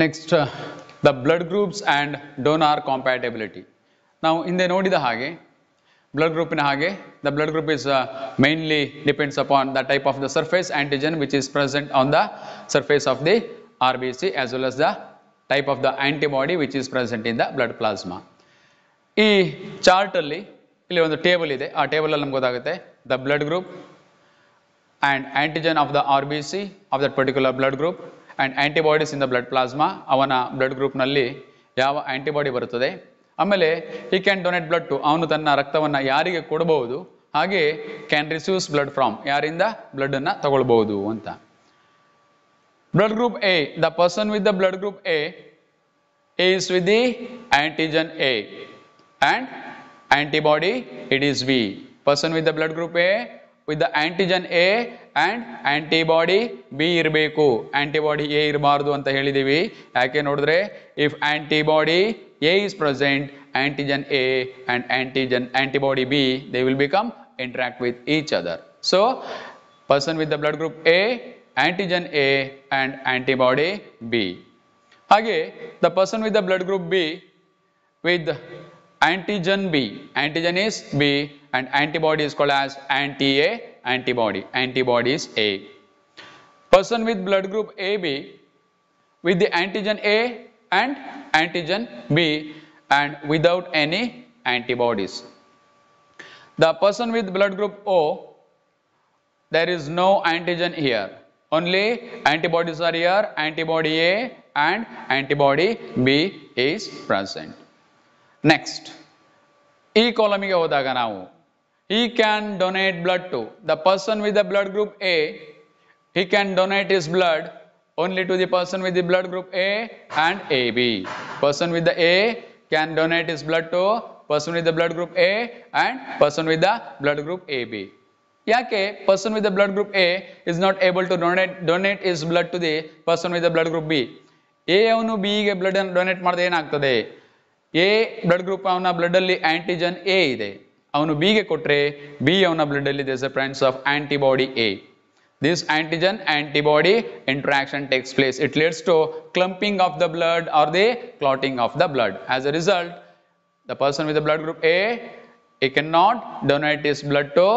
Next the blood groups and donor compatibility ನಾವು ಹಿಂದೆ ನೋಡಿದ ಹಾಗೆ ಬ್ಲಡ್ ಗ್ರೂಪಿನ ಹಾಗೆ the blood group is mainly depends upon the type of the surface antigen which is present on the surface of the R B C as well as the type of the antibody which is present in the blood plasma ಈ ಚಾರ್ಟಲ್ಲಿ ಇಲ್ಲಿ ಒಂದು table ಇದೆ ಆ ಟೇಬಲಲ್ಲಿ ನಮ್ಗೆ ಗೊತ್ತಾಗುತ್ತೆ the blood group and antigen of the R B C of that particular blood group and antibodies in the blood plasma ಅವನ ಬ್ಲಡ್ ಗ್ರೂಪ್ನಲ್ಲಿ ಯಾವ ಆ್ಯಂಟಿಬಾಡಿ ಬರುತ್ತದೆ ಆಮೇಲೆ ಈ ಕ್ಯಾನ್ ಡೊನೇಟ್ ಬ್ಲಡ್ ಟು ಅವನು ತನ್ನ ರಕ್ತವನ್ನು ಯಾರಿಗೆ ಕೊಡಬಹುದು ಹಾಗೆ ಕ್ಯಾನ್ ರಿಸೀವ್ಸ್ ಬ್ಲಡ್ ಫ್ರಾಮ್ ಯಾರಿಂದ ಬ್ಲಡನ್ನು ತಗೊಳ್ಬಹುದು ಅಂತ blood group A the person with the blood group A is with the antigen A and antibody it is we person with the blood group A with the antigen A and antibody B ಇರಬೇಕು antibody A ಇರಬಾರ್ದು ಅಂತ ಹೇಳಿದ್ದೀವಿ ಯಾಕೆ ನೋಡಿದ್ರೆ if antibody A is present antigen A and antigen antibody B they will become interact with each other so person with the blood group A antigen A and antibody B ಹಾಗೆ the person with the blood group B with antigen B. Antigen is B and antibody is called as anti-A antibody. Antibody is A. Person with blood group AB with the antigen A and antigen B and without any antibodies. The person with blood group O, there is no antigen here. Only antibodies are here, antibody A and antibody B is present. Next ಈ ಕಾಲಮಿಗೆ ಹೋದಾಗ ನಾವು ಈ can donate blood to the person with the blood group A, he can donate his blood only to the person with the blood group A and AB. Person with the A can donate his blood to person with the blood group A and person with the blood group AB. Yake person with the blood group A is not able to donate donate his blood to the person with the blood group B. A ಅವನು B ಗೆ blood donate ಮಾಡಿದ್ರೆ ಏನಾಗ್ತದೆ A blood group ಅವನ ಬ್ಲಡ್ಡಲ್ಲಿ antigen A ಇದೆ ಅವನು ಬಿಗೆ ಕೊಟ್ಟರೆ B ಅವನ ಬ್ಲಡ್ಡಲ್ಲಿ does a presence of antibody A this antigen antibody interaction takes place it leads to clumping of the blood or the clotting of the blood as a result the person with the blood group a he cannot donate his blood to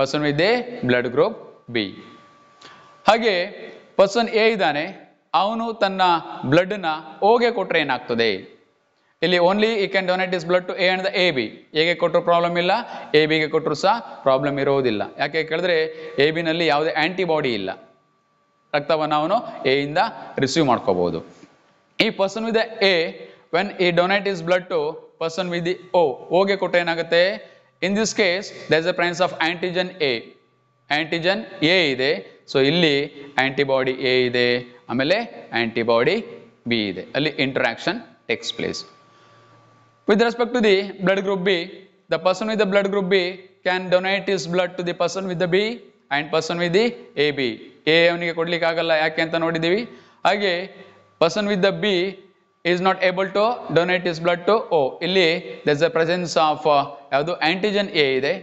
person with the blood group b ಹಾಗೆ person A ಇದ್ದಾನೆ ಅವನು ತನ್ನ ಬ್ಲಡ್ನ ಓಗೆ ಕೊಟ್ಟರೆ ಏನಾಗ್ತದೆ ಇಲ್ಲಿ only ಈ can donate his blood to A and the A B ಹೇಗೆ ಕೊಟ್ಟರು ಪ್ರಾಬ್ಲಮ್ ಇಲ್ಲ ಎ ಬಿಗೆ ಕೊಟ್ಟರು ಸಹ ಪ್ರಾಬ್ಲಮ್ ಇರೋದಿಲ್ಲ ಯಾಕೆ ಕೇಳಿದ್ರೆ ಎ ಬಿನಲ್ಲಿ ಯಾವುದೇ ಆ್ಯಂಟಿಬಾಡಿ ಇಲ್ಲ ರಕ್ತವನ್ನು ಅವನು ಎ ಇಂದ ರಿಸೀವ್ ಮಾಡ್ಕೋಬಹುದು ಈ ಪರ್ಸನ್ ವಿತ್ ಎ ವೆನ್ ಈ donate his blood to person with O ಓಗೆ ಕೊಟ್ಟರೆ ಏನಾಗುತ್ತೆ in this case does a presence of antigen A antigen A ಇದೆ ಸೊ ಇಲ್ಲಿ ಆ್ಯಂಟಿಬಾಡಿ ಎ ಇದೆ ಆಮೇಲೆ ಆ್ಯಂಟಿಬಾಡಿ ಬಿ ಇದೆ ಅಲ್ಲಿ interaction takes place With respect to the blood group B, the person with the blood group B can donate his blood to the person with the B and person with the AB. A ಅವನಿಗೆ ಕೊಡ್ಲಿಕ್ಕೆ ಆಗಲ್ಲ ಯಾಕೆ ಅಂತ ನೋಡಿದ್ದೀವಿ ಹಾಗೆ person with the B is not able to donate his blood to O ಇಲ್ಲಿ thus the presence of ಯಾವುದು antigen A ಇದೆ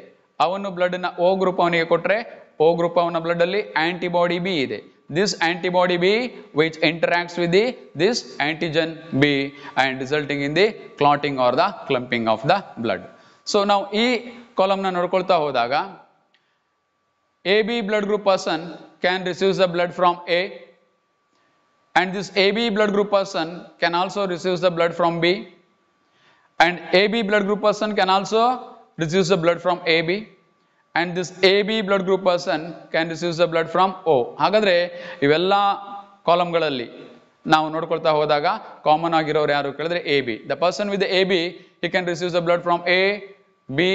ಅವನು ಬ್ಲಡ್ನ ಓ ಗ್ರೂಪ್ ಅವನಿಗೆ ಕೊಟ್ಟರೆ ಓ ಗ್ರೂಪ್ ಅವನ ಬ್ಲಡ್ ಅಲ್ಲಿ ಆಂಟಿಬಾಡಿ ಬಿ ಇದೆ this antibody B which interacts with the this antigen B and resulting in the clotting or the clumping of the blood. So now E column ನೋಡ್ಕೊಳ್ತಾ hodaga AB blood group person can receive the blood from A and this AB blood group person can also receive the blood from B and AB blood group person can also receive the blood from AB and this A B blood group person can receives the blood from O ಹಾಗಾದರೆ ಇವೆಲ್ಲ ಕಾಲಮ್ಗಳಲ್ಲಿ ನಾವು ನೋಡ್ಕೊಳ್ತಾ ಹೋದಾಗ common ಆಗಿರೋರು ಯಾರು ಕೇಳಿದ್ರೆ A B the person with A B he can receives the blood from A B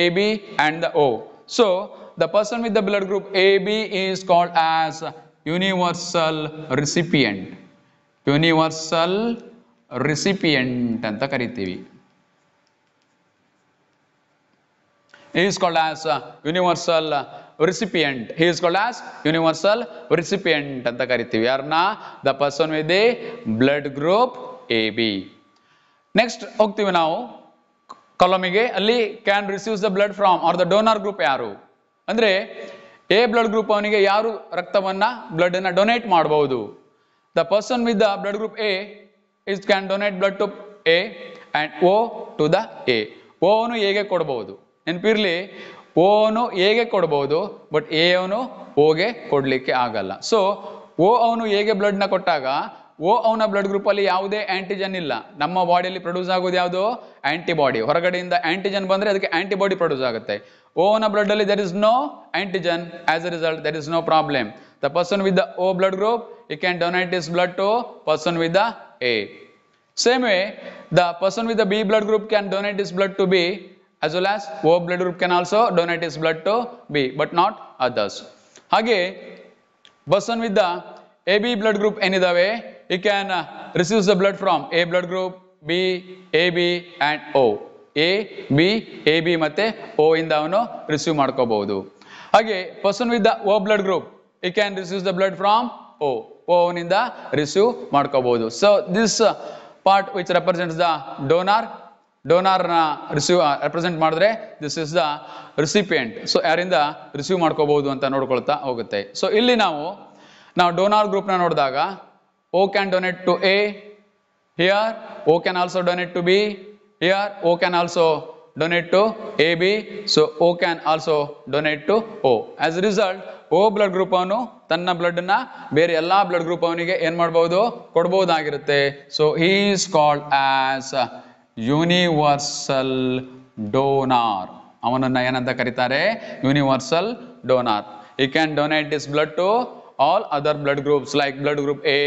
A B and the O so the person with the blood group A B is called as universal recipient universal recipient ಅಂತ ಕರಿತೀವಿ He is as as universal he is is as as ಅಂತ ಕರಿತೀವಿ ಯಾರನ್ನ the person with A blood group A B next ಹೋಗ್ತೀವಿ ನಾವು ಕಾಲಮಿಗೆ ಅಲ್ಲಿ can receives the blood from or the donor group ಯಾರು ಅಂದ್ರೆ ಎ ಬ್ಲಡ್ ಗ್ರೂಪ್ ಅವನಿಗೆ ಯಾರು ರಕ್ತವನ್ನ ಬ್ಲಡ್ ಅನ್ನ ಡೊನೇಟ್ ಮಾಡಬಹುದು the person with the blood group A is can donate blood to A and O to the A ಓನು ಹೇಗೆ ಕೊಡಬಹುದು ನೆನಪಿರ್ಲಿ ಓನು ಹೇಗೆ ಕೊಡ್ಬೋದು ಬಟ್ ಎ ಅವನು ಓಗೆ ಕೊಡಲಿಕ್ಕೆ ಆಗಲ್ಲ ಸೊ ಓ ಅವನು ಹೇಗೆ ಬ್ಲಡ್ನ ಕೊಟ್ಟಾಗ ಓ ಅವನ ಬ್ಲಡ್ ಗ್ರೂಪಲ್ಲಿ ಯಾವುದೇ ಆ್ಯಂಟಿಜನ್ ಇಲ್ಲ ನಮ್ಮ ಬಾಡಿಯಲ್ಲಿ ಪ್ರೊಡ್ಯೂಸ್ ಆಗೋದು ಯಾವುದು ಆ್ಯಂಟಿಬಾಡಿ ಹೊರಗಡೆಯಿಂದ ಆ್ಯಂಟಿಜನ್ ಬಂದರೆ ಅದಕ್ಕೆ ಆ್ಯಂಟಿಬಾಡಿ ಪ್ರೊಡ್ಯೂಸ್ ಆಗುತ್ತೆ ಓ ಅವನ ಬ್ಲಡ್ಡಲ್ಲಿ there is no antigen as a result there is no problem the person with the O blood group you can donate his blood to person with the A same way the person with the B blood group can donate his blood to B as well as O blood group can also donate his blood to B but not others ಹಾಗೆ person with the A B blood group ಏನಿದಾವೆ he can receives the blood from A blood group B A B and O A B A B ಮತ್ತೆ O ಇಂದ ಅವನು receive ಮಾಡ್ಕೋಬಹುದು ಹಾಗೆ person with the O blood group he can receives the blood from O O ಅವನಿಂದ receive ಮಾಡ್ಕೋಬಹುದು so this part which represents the donor ಡೋನಾರ್ನ receive represent ಮಾಡಿದ್ರೆ this is the recipient so ಯಾರಿಂದ receive ಮಾಡ್ಕೋಬಹುದು ಅಂತ ನೋಡ್ಕೊಳ್ತಾ ಹೋಗುತ್ತೆ ಸೊ ಇಲ್ಲಿ ನಾವು ನಾವು ಡೋನಾರ್ ಗ್ರೂಪ್ನ ನೋಡಿದಾಗ O can donate to A here O can also donate to B here O can also donate to A B so O can also donate to O as result O blood group ಅವನು ತನ್ನ blood ನ ಬೇರೆ ಎಲ್ಲಾ blood group ಅವನಿಗೆ ಏನ್ ಮಾಡಬಹುದು ಕೊಡಬಹುದಾಗಿರುತ್ತೆ so he's is called as universal donor ಅವನನ್ನು ಏನಂತ ಕರೀತಾರೆ universal donor he can donate this blood to all other blood groups like blood group A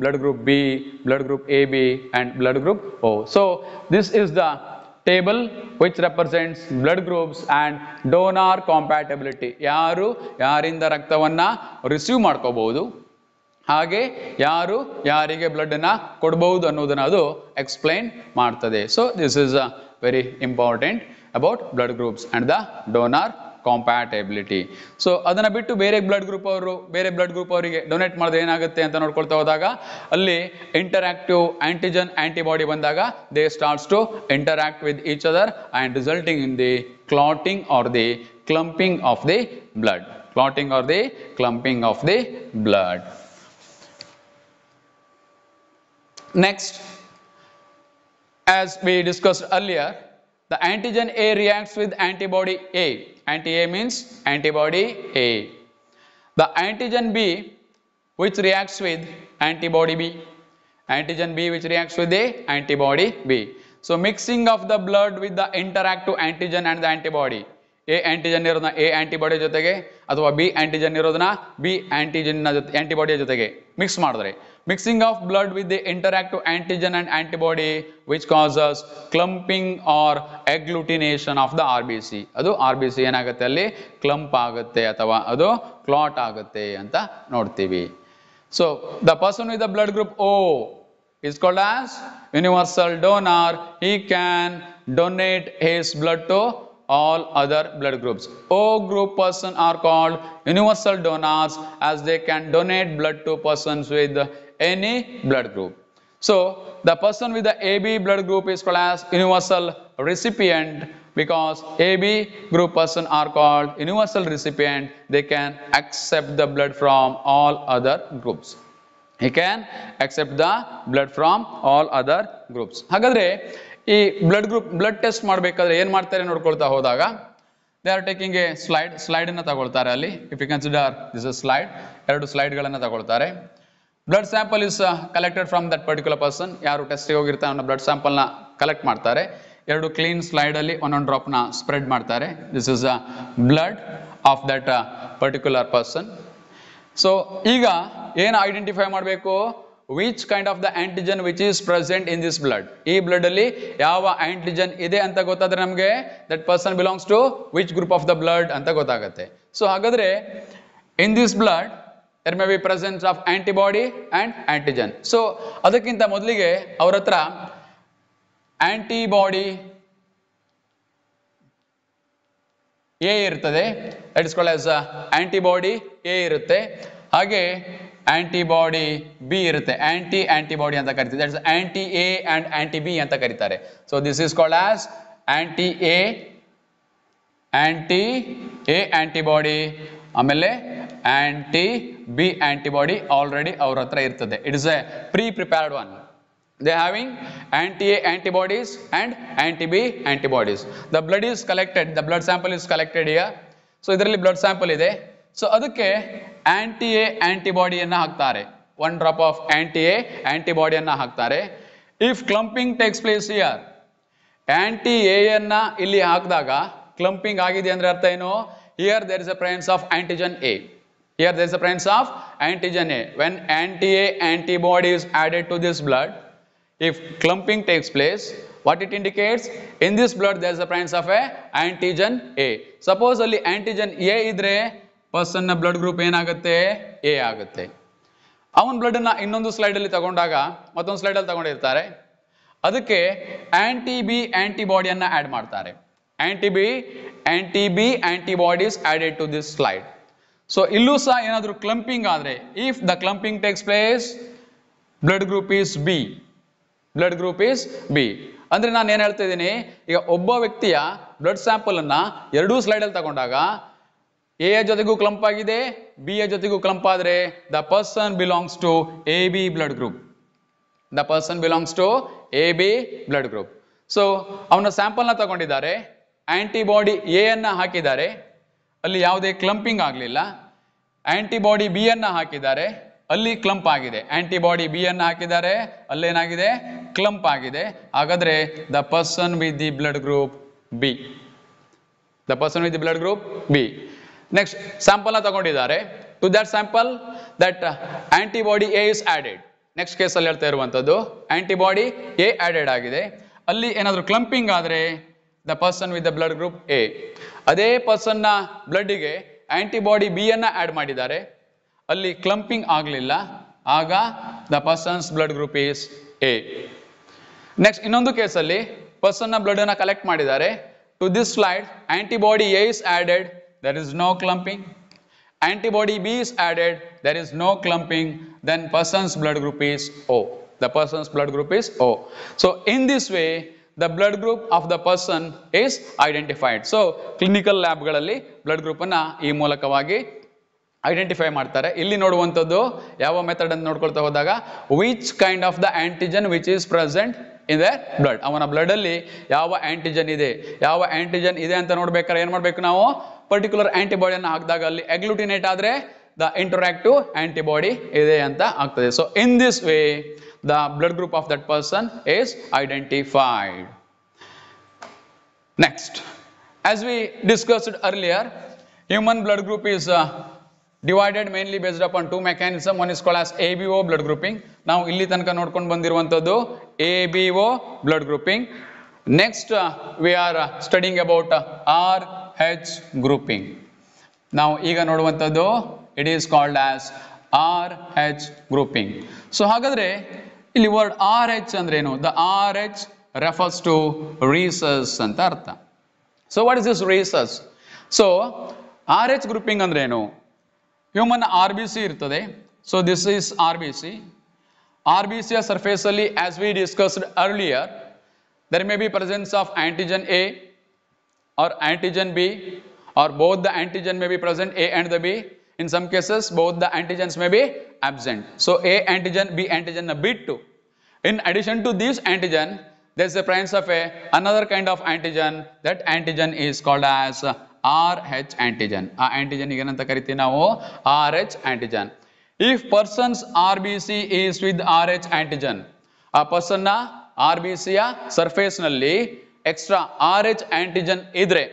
blood group B blood group A B and blood group O so this is the table which represents blood groups and donor compatibility ಯಾರು ಯಾರಿಂದ ರಕ್ತವನ್ನು receive ಮಾಡ್ಕೋಬಹುದು ಹಾಗೆ ಯಾರು ಯಾರಿಗೆ ಬ್ಲಡ್ಡನ್ನು ಕೊಡಬಹುದು ಅನ್ನೋದನ್ನು ಅದು ಎಕ್ಸ್ಪ್ಲೈನ್ ಮಾಡ್ತದೆ so this is a very important about blood groups and the donor compatibility so ಅದನ್ನು ಬಿಟ್ಟು ಬೇರೆ ಬ್ಲಡ್ ಗ್ರೂಪ್ ಅವರು ಬೇರೆ ಬ್ಲಡ್ ಗ್ರೂಪ್ ಅವರಿಗೆ ಡೊನೇಟ್ ಮಾಡಿದ್ರೆ ಏನಾಗುತ್ತೆ ಅಂತ ನೋಡ್ಕೊಳ್ತಾ ಹೋದಾಗ ಅಲ್ಲಿ ಇಂಟರಾಕ್ಟಿವ್ ಆಂಟಿಜನ್ ಆಂಟಿಬಾಡಿ ಬಂದಾಗ they starts to interact with each other and resulting in the clotting or the clumping of the blood clotting or the clumping of the blood Next, as we discussed earlier, the antigen A reacts with antibody A. Anti-A means antibody A. The antigen B which reacts with antibody B. Antigen B which reacts with A, antibody B. So mixing of the blood with the interactive antigen and the antibody. A antigen ಇರೋದನ್ನ A antibody ಅಥವಾ B antigen ಇರೋದನ್ನ B antigen ಆಂಟಿಬಾಡಿಯ ಜೊತೆಗೆ mix ಮಾಡಿದ್ರೆ mixing of blood with the interactive antigen and antibody which causes clumping or agglutination of the R B C ಅದು R B C ಏನಾಗುತ್ತೆ ಅಲ್ಲಿ clump ಆಗುತ್ತೆ ಅಥವಾ ಅದು ಕ್ಲಾಟ್ ಆಗುತ್ತೆ ಅಂತ ನೋಡ್ತೀವಿ so the person with the blood group O is called as universal donor He can donate his blood to all other blood groups. O group person are called universal donors as they can donate blood to persons with any blood group. So the person with the AB blood group is called as universal recipient because AB group person are called universal recipient. They can accept the blood from all other groups. He can accept the blood from all other groups. ಹಾಗಾದ್ರೆ ಈ blood group blood test ಮಾಡಬೇಕಾದ್ರೆ ಏನು ಮಾಡ್ತಾರೆ ನೋಡ್ಕೊಳ್ತಾ ಹೋದಾಗ they are taking a slide ಸ್ಲೈಡನ್ನು ತಗೊಳ್ತಾರೆ ಅಲ್ಲಿ if you consider this a slide ಎರಡು ಸ್ಲೈಡ್ಗಳನ್ನು ತಗೊಳ್ತಾರೆ blood sample is collected from that particular person ಯಾರು ಟೆಸ್ಟ್ಗೆ ಹೋಗಿರ್ತಾರೆ ಅವನ ಬ್ಲಡ್ ಸ್ಯಾಂಪಲ್ನ ಕಲೆಕ್ಟ್ ಮಾಡ್ತಾರೆ ಎರಡು ಕ್ಲೀನ್ ಸ್ಲೈಡ್ ಅಲ್ಲಿ ಒಂದೊಂದು ಡ್ರಾಪ್ನ ಸ್ಪ್ರೆಡ್ ಮಾಡ್ತಾರೆ this is a blood of that particular person so ಈಗ ಏನು ಐಡೆಂಟಿಫೈ ಮಾಡಬೇಕು which kind of the antigen which is present in this blood ಈ ಬ್ಲಡ್ ಅಲ್ಲಿ ಯಾವ ಆಂಟಿಜನ್ ಇದೆ ಅಂತ ಗೊತ್ತಾದ್ರೆ ನಮಗೆ that person belongs to which group of the blood ಅಂತ ಗೊತ್ತಾಗುತ್ತೆ ಸೊ ಹಾಗಾದ್ರೆ in this blood there may be presence of antibody and antigen so ಅದಕ್ಕಿಂತ ಮೊದಲಿಗೆ ಅವ್ರ ಹತ್ರ ಆಂಟಿಬಾಡಿ ಎ ಇರ್ತದೆ ದಟ್ ಕಾಲ್ ಆಂಟಿಬಾಡಿ ಎ ಇರುತ್ತೆ ಹಾಗೆ ಆ್ಯಂಟಿಬಾಡಿ ಬಿ ಇರುತ್ತೆ ಆ್ಯಂಟಿ ಆ್ಯಂಟಿಬಾಡಿ ಅಂತ ಕರಿತೀವಿ that's anti A and anti B ಅಂತ ಕರೀತಾರೆ so this is called as anti A anti A antibody ಆಮೇಲೆ ಆ್ಯಂಟಿ ಬಿ ಆ್ಯಂಟಿಬಾಡಿ ಆಲ್ರೆಡಿ ಅವ್ರ ಹತ್ರ ಇರ್ತದೆ it is a pre prepared one they having anti-A antibodies and anti-B antibodies. The blood is collected, the blood sample is collected here. So, ಇದರಲ್ಲಿ blood sample ಇದೆ so ಅದಕ್ಕೆ anti A ಆಂಟಿಬಾಡಿಯನ್ನು ಹಾಕ್ತಾರೆ one drop of anti A ಆಂಟಿಬಾಡಿಯನ್ನು ಹಾಕ್ತಾರೆ if clumping takes place here anti ಅನ್ನ ಇಲ್ಲಿ ಹಾಕಿದಾಗ ಕ್ಲಂಪಿಂಗ್ ಆಗಿದೆ ಅಂದರೆ ಅರ್ಥ ಏನು here there is a presence of antigen A here there is a presence of antigen A when anti A antibody is added to this blood if clumping takes place what it indicates in this blood there is a presence of a antigen a suppose only antigen a idre ನ blood group ಏನಾಗುತ್ತೆ A ಆಗುತ್ತೆ ಅವನ ಅನ್ನ ಇನ್ನೊಂದು slide ಅಲ್ಲಿ ತಗೊಂಡಾಗ ಮತ್ತೊಂದು slide ಅಲ್ಲಿ ತಗೊಂಡಿರ್ತಾರೆ ಅದಕ್ಕೆ ಆಂಟಿ ಬಿ ಅನ್ನ ಆಡ್ ಮಾಡ್ತಾರೆ anti B anti B antibodies added to this slide so ಇಲ್ಲೂ ಸಹ ಏನಾದರೂ ಕ್ಲಂಪಿಂಗ್ ಆದ್ರೆ if the clumping takes place blood group is B blood group is B ಅಂದ್ರೆ ನಾನು ಏನು ಹೇಳ್ತಾ ಇದ್ದೀನಿ ಈಗ ಒಬ್ಬ ವ್ಯಕ್ತಿಯ ಬ್ಲಡ್ ಅನ್ನ ಎರಡೂ ಅಲ್ಲಿ ತಗೊಂಡಾಗ ಎ ಜೊತೆಗೂ ಕ್ಲಂಪ್ ಆಗಿದೆ ಬಿ ಯ ಜೊತೆಗೂ ಕ್ಲಂಪ್ ಆದರೆ the person belongs to A B blood group the person belongs to A B blood group so ಅವನ ನ ತಗೊಂಡಿದ್ದಾರೆ ಆಂಟಿಬಾಡಿ ಎ ಅನ್ನು ಹಾಕಿದ್ದಾರೆ ಅಲ್ಲಿ ಯಾವುದೇ ಕ್ಲಂಪಿಂಗ್ ಆಗಲಿಲ್ಲ ಆಂಟಿಬಾಡಿ ಬಿ ಅನ್ನ ಹಾಕಿದ್ದಾರೆ ಅಲ್ಲಿ ಕ್ಲಂಪ್ ಆಗಿದೆ ಆಂಟಿಬಾಡಿ ಬಿ ಅನ್ನ ಹಾಕಿದ್ದಾರೆ ಅಲ್ಲೇನಾಗಿದೆ ಕ್ಲಂಪ್ ಆಗಿದೆ ಹಾಗಾದ್ರೆ the person with the blood group B the person with the blood group B next ಸ್ಯಾಂಪಲ್ನ ತಗೊಂಡಿದ್ದಾರೆ to that sample that antibody A is added next ಕೇಸಲ್ಲಿ ಹೇಳ್ತಾ ಇರುವಂಥದ್ದು ಆಂಟಿಬಾಡಿ ಎ ಆಡೆಡ್ ಆಗಿದೆ ಅಲ್ಲಿ ಏನಾದರೂ ಕ್ಲಂಪಿಂಗ್ ಆದರೆ the person with the blood group A ಅದೇ ಪರ್ಸನ್ನ ಬ್ಲಡ್ಗೆ ಆಂಟಿಬಾಡಿ ಬಿಯನ್ನು ಆ್ಯಡ್ ಮಾಡಿದ್ದಾರೆ ಅಲ್ಲಿ ಕ್ಲಂಪಿಂಗ್ ಆಗಲಿಲ್ಲ ಆಗ the person's blood group is A next ಇನ್ನೊಂದು ಕೇಸಲ್ಲಿ ಪರ್ಸನ್ನ ಬ್ಲಡನ್ನು ಕಲೆಕ್ಟ್ ಮಾಡಿದ್ದಾರೆ to this slide antibody A is added there is no clumping. Antibody B is added, there no no then person's blood blood O the person's blood person's blood group is O. So in this way, the of the person is identified so clinical ಲ್ಯಾಬ್ಗಳಲ್ಲಿ blood group ಗ್ರೂಪನ್ನು ಈ ಮೂಲಕವಾಗಿ identify ಮಾಡ್ತಾರೆ ಇಲ್ಲಿ ನೋಡುವಂತದ್ದು ಯಾವ method ಅನ್ನು ನೋಡ್ಕೊಳ್ತಾ ಹೋದಾಗ which kind of the antigen which is present in the blood ಅವನ ಬ್ಲಡ್ ಅಲ್ಲಿ ಯಾವ ಆ್ಯಂಟಿಜನ್ ಇದೆ ಯಾವ ಆಂಟಿಜನ್ ಇದೆ ಅಂತ ನೋಡ್ಬೇಕಾದ್ರೆ ಏನ್ ಮಾಡ್ಬೇಕು ನಾವು ಪರ್ಟಿಕ್ಯುಲರ್ ಆಂಟಿಬಾಡಿಯನ್ನು ಹಾಕಿದಾಗ ಅಲ್ಲಿ ಅಗ್ಲುಟಿನೇಟ್ ಆದರೆ ದ ಇಂಟರಾಕ್ಟಿವ್ ಆಂಟಿಬಾಡಿ ಇದೆ ಅಂತ ಆಗ್ತದೆ so in this way the blood group of that person is identified next as we discussed earlier human blood group is divided mainly based up on two mechanism one is call as A B O blood grouping ನಾವು ಇಲ್ಲಿ ತನಕ ನೋಡ್ಕೊಂಡು ಬಂದಿರುವಂಥದ್ದು A B O blood grouping next we are studying about R H grouping ನಾವು ಈಗ ನೋಡುವಂಥದ್ದು it is called as R H grouping so ಹಾಗಾದರೆ ಇಲ್ಲಿ ವರ್ಡ್ ಆರ್ ಎಚ್ ಅಂದ್ರೇನು the R H refers to rhesus ಅಂತ ಅರ್ಥ so what is this rhesus so R H grouping ಅಂದ್ರೇನು human R B C ಇರ್ತದೆ so this is R B C R B ಸಿಯ ಸರ್ಫೇಸಲ್ಲಿ as we discussed earlier there may be presence of antigen A or antigen B or both the antigen may be present A and the B. In some cases, both the antigens may be absent. So A antigen, B antigen, B2. In addition to this antigen, there is the presence of a another kind of antigen. That antigen is called as RH antigen. A antigen RH antigen. If person's RBC is with RH antigen, a person's RBC surface ಸಿಯ extra R H antigen ಇದ್ರೆ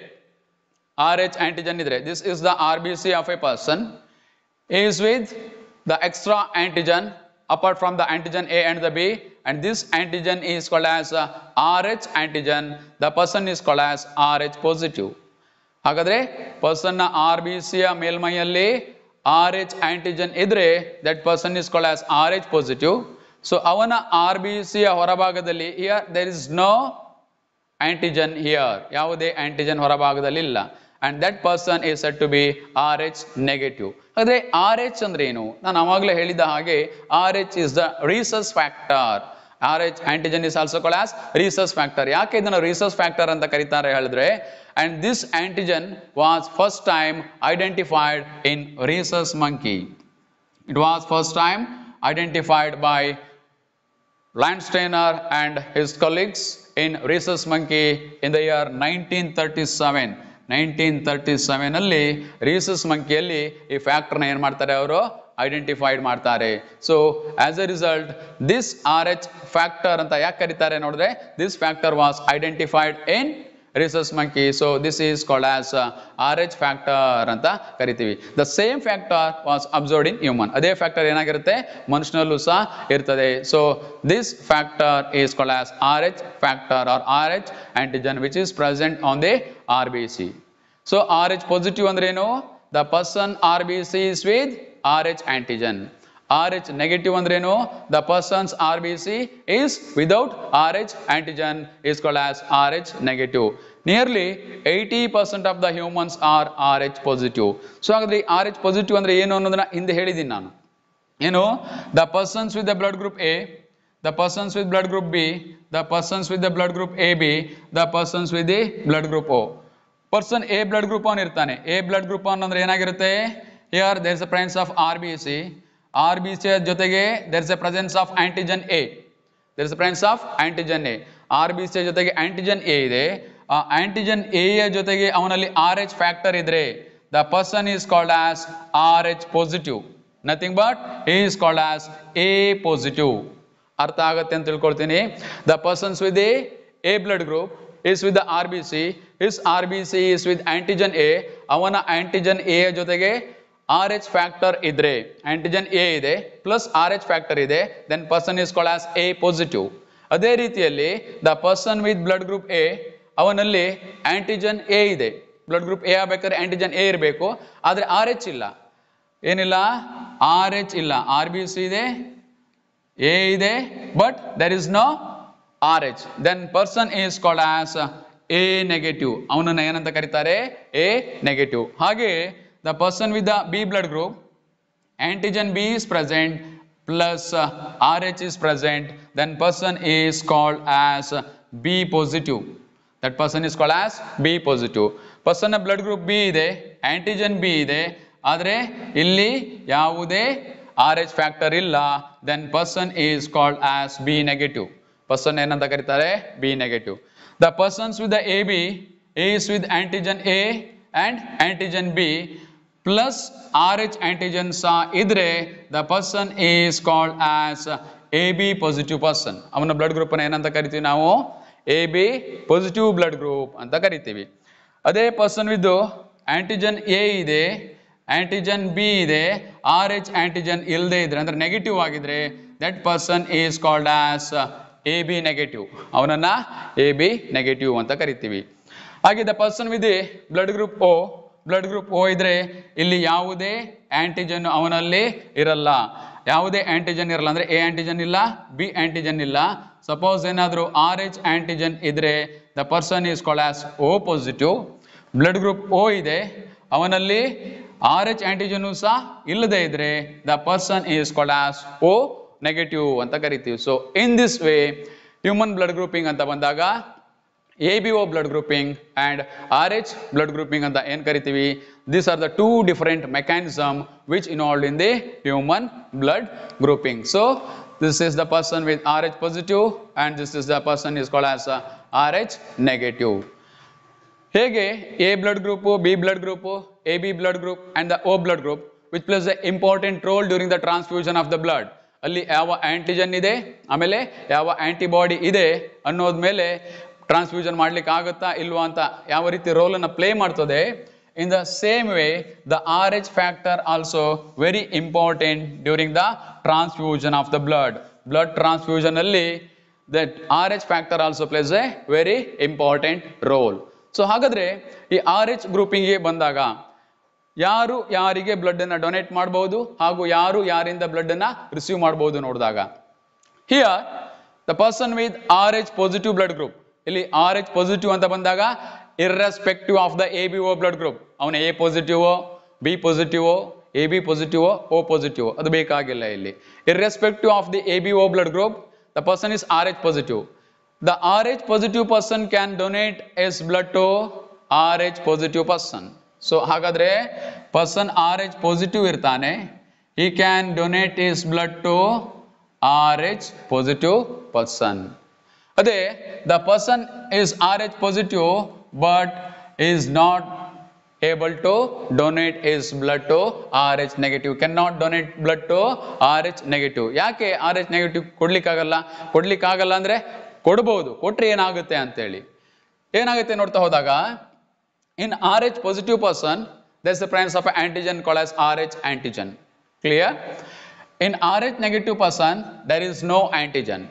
R H antigen ಇದ್ರೆ this is the R B C of a person is with the extra antigen apart from the antigen A and the B and this antigen is called as Rh uh, antigen. The person is called as Rh positive. ಹಾಗಾದರೆ ಪರ್ಸನ್ನ R B ಯ ಮೇಲ್ಮೈಯಲ್ಲಿ R H antigen ಇದ್ರೆ that person is called as R H positive so ಅವನ R B ಯ ಹೊರಭಾಗದಲ್ಲಿ here there is no antigen here ಯಾವುದೇ antigen ಹೊರಭಾಗದಲ್ಲಿಲ್ಲ and that person is set to be R H negative ಅಂದ್ರೆ R H ಅಂದ್ರೆ ಏನು ನಾನು ಆವಾಗಲೇ ಹೇಳಿದ ಹಾಗೆ R H is the rhesus factor R H antigen is also call as rhesus factor ಯಾಕೆ ಇದನ್ನು ರೀಸಸ್ ಫ್ಯಾಕ್ಟರ್ ಅಂತ ಕರೀತಾರೆ ಹೇಳಿದ್ರೆ and this antigen was first time identified in rhesus monkey it was first time identified by Landsteiner and his colleagues in rhesus monkey in the year nineteen thirty seven nineteen thirty ಸೆವೆನಲ್ಲಿ rhesus ಮಂಕಿಯಲ್ಲಿ ಈ ಫ್ಯಾಕ್ಟರ್ನ ಏನು ಮಾಡ್ತಾರೆ ಅವರು identified ಮಾಡ್ತಾರೆ so as a result this R H factor ಅಂತ ಯಾಕೆ ಕರೀತಾರೆ ನೋಡಿದ್ರೆ this factor was identified in rhesus monkey so this is called as R H factor ಅಂತ ಕರಿತೀವಿ the same factor was observed in human ಅದೇ factor ಏನಾಗಿರುತ್ತೆ ಮನುಷ್ಯನಲ್ಲೂ ಸಹ ಇರ್ತದೆ so this factor is called as R H factor R R H antigen which is present on the R B C so R H positive ಅಂದ್ರೇನು the person R B C is with R H antigen R H negative ಏನು the person's R B C is without R H antigen is call as R H negative nearly eighty percent of the humans are R H positive so ಹಾಗಾದ್ರೆ R H positive ಅಂದ್ರೆ ಏನು ಅನ್ನೋದನ್ನ ಹಿಂದೆ ಹೇಳಿದ್ದೀನಿ ನಾನು ಏನು the persons with the blood group A the persons with blood group B the persons with the blood group A B the persons with the blood group O person A blood group ಅವನ್ ಇರ್ತಾನೆ A blood group ಅವನ್ ಅಂದ್ರೆ ಏನಾಗಿರುತ್ತೆ here there's a presence of R B C R B C जो presence of antigen A there's presence of antigen A R B C जो antigen A antigen A जो R H factor the person is call as R H positive nothing but is call as A positive अर्थ आगते the person with A blood group is with R B C is R B C is with antigen and antigen A जो R H factor ಇದ್ರೆ antigen A ಇದೆ plus R H factor ಇದೆ then person is call as A positive ಅದೇ ರೀತಿಯಲ್ಲಿ the person with blood group A ಅವನಲ್ಲಿ antigen A ಇದೆ blood group A ಆಗಬೇಕಾದ್ರೆ antigen A ಇರಬೇಕು ಆದರೆ ಆರ್ ಎಚ್ ಇಲ್ಲ ಏನಿಲ್ಲ ಆರ್ ಎಚ್ ಇಲ್ಲ ಆರ್ ಬಿ ಸಿ ಇದೆ ಎ ಇದೆ but there is no R H then person is call as A negative ಅವನನ್ನು ಏನಂತ ಕರೀತಾರೆ ಎ ನೆಗೆಟಿವ್ ಹಾಗೆ the person with the B blood group, antigen B is present plus Rh uh, is present, then person is called as B positive. That person is called as B positive. Person of blood group B the antigen B is there, illi yaude Rh factor illa, then person is called as B negative. Person karitare B negative. The persons with the AB is with antigen A and antigen B. Plus R H RH ಸಾ ಇದ್ರೆ the person is called as A B positive person ಅವನ blood group ಅನ್ನು ಏನಂತ ಕರಿತೀವಿ ನಾವು A B positive blood group ಅಂತ ಕರಿತೀವಿ ಅದೇ ಪರ್ಸನ್ ವಿದ್ ಆಂಟಿಜನ್ ಎ ಇದೆ ಆಂಟಿಜನ್ ಬಿ ಇದೆ ಆರ್ ಎಚ್ ಆಂಟಿಜನ್ ಇಲ್ಲದೆ ಇದ್ರೆ ಅಂದ್ರೆ ನೆಗೆಟಿವ್ ಆಗಿದ್ರೆ that person is called as A B negative ಅವನನ್ನ ಎ ಬಿ ನೆಗೆಟಿವ್ ಅಂತ ಕರಿತೀವಿ ಹಾಗೆ the person with blood group O blood group O ಇದ್ರೆ ಇಲ್ಲಿ ಯಾವುದೇ ಆಂಟಿಜನ್ ಅವನಲ್ಲಿ ಇರಲ್ಲ ಯಾವುದೇ ಆಂಟಿಜನ್ ಇರಲ್ಲ ಅಂದರೆ ಎ ಆಂಟಿಜನ್ ಇಲ್ಲ ಬಿ ಆಂಟಿಜನ್ ಇಲ್ಲ ಸಪೋಸ್ ಏನಾದರೂ ಆರ್ ಎಚ್ ಆಂಟಿಜನ್ ಇದ್ರೆ the person is called as O positive blood group O ಇದೆ ಅವನಲ್ಲಿ ಆರ್ ಎಚ್ ಆಂಟಿಜನ್ ಸಹ ಇಲ್ಲದೆ ಇದ್ರೆ the person is call as O negative ಅಂತ ಕರಿತೀವಿ so in this way human blood grouping ಅಂತ ಬಂದಾಗ ABO blood grouping and RH blood grouping and the N karitivi. These are the two different mechanism which involved in the human blood grouping. So this is the person with RH positive and this is the person is called as RH negative. Hege A blood group, B blood group, AB blood group and the O blood group which plays the important role during the transfusion of the blood. ಅಲ್ಲಿ ಯಾವ ಆ್ಯಾಂಟಿಜನ್ ಇದೆ ಆಮೇಲೆ ಯಾವ antibody ಇದೆ ಅನ್ನೋದ ಮೇಲೆ transfusion ಮಾಡ್ಲಿಕ್ಕೆ ಆಗುತ್ತಾ ಇಲ್ವಾ ಅಂತ ಯಾವ ರೀತಿ ರೋಲನ್ನು ಪ್ಲೇ ಮಾಡ್ತದೆ in the same way the R H factor also very important during the transfusion of the blood blood transfusion ಅಲ್ಲಿ that R H factor also plays a very important role so ಹಾಗಾದ್ರೆ ಈ R H ಗ್ರೂಪಿಂಗ್ಗೆ ಬಂದಾಗ ಯಾರು ಯಾರಿಗೆ blood ಅನ್ನ donate ಮಾಡಬಹುದು ಹಾಗೂ ಯಾರು ಯಾರಿಂದ ಬ್ಲಡ್ ಅನ್ನ ರಿಸೀವ್ ಮಾಡಬಹುದು ನೋಡಿದಾಗ here the person with R H positive blood group ಇಲ್ಲಿ ಆರ್ ಎಚ್ ಪಾಸಿಟಿವ್ ಅಂತ ಬಂದಾಗ irrespective of the A B O blood group ಅವನ ಎ ಪಾಸಿಟಿವೋ ಬಿ ಪಾಸಿಟಿವೋ ಎ ಬಿ ಪಾಸಿಟಿವೋ ಓ ಪಾಸಿಟಿವ್ ಅದು ಬೇಕಾಗಿಲ್ಲ ಇಲ್ಲಿ irrespective of the A B O blood group the person is R H positive the R H positive person can donate his blood to R H positive person so ಹಾಗಾದ್ರೆ person R H positive ಇರ್ತಾನೆ he can donate his blood to R H positive person ಅದೇ the person is R H positive but is not able to donate his blood to R H negative can not donate blood to R H negative ಯಾಕೆ R H negative ಕೊಡ್ಲಿಕ್ಕಾಗಲ್ಲ ಕೊಡ್ಲಿಕ್ಕಾಗಲ್ಲ ಅಂದರೆ ಕೊಡ್ಬೋದು ಕೊಟ್ರೆ ಏನಾಗುತ್ತೆ ಅಂತೇಳಿ ಏನಾಗುತ್ತೆ ನೋಡ್ತಾ ಹೋದಾಗ in R H positive person thus the presence of antigen called as R H antigen clear in R H negative person there is no antigen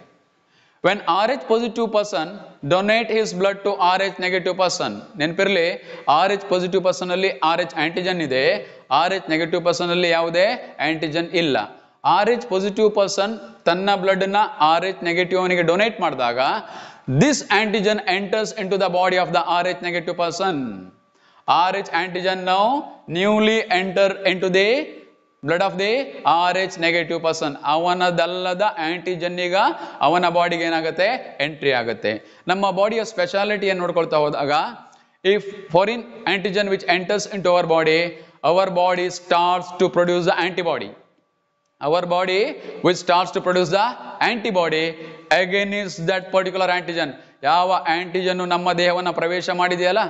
when R H positive person donate his blood to R H negative person ನೆನಪಿರಲಿ R H positive person ಅಲ್ಲಿ R H antigen ಇದೆ R H negative person ಅಲ್ಲಿ ಯಾವುದೇ antigen ಇಲ್ಲ R H positive person ತನ್ನ blood ನ R H negative ಅವನಿಗೆ donate ಮಾಡಿದಾಗ this antigen enters into the body of the R H negative person R H antigen now newly enter into the blood of the R H negative person ಅವನದಲ್ಲದ ಈಗ ಅವನ ಬಾಡಿಗೆ ಏನಾಗುತ್ತೆ entry ಆಗುತ್ತೆ ನಮ್ಮ ಬಾಡಿಯ ಸ್ಪೆಷಾಲಿಟಿಯನ್ನು ನೋಡ್ಕೊಳ್ತಾ ಹೋದಾಗ if foreign antigen which enters into our body our body starts to produce the antibody our body which starts to produce the antibody is that particular antigen ಯಾವ ಆ್ಯಂಟಿಜನ್ನು ನಮ್ಮ ದೇಹವನ್ನು ಪ್ರವೇಶ ಮಾಡಿದೆಯಲ್ಲ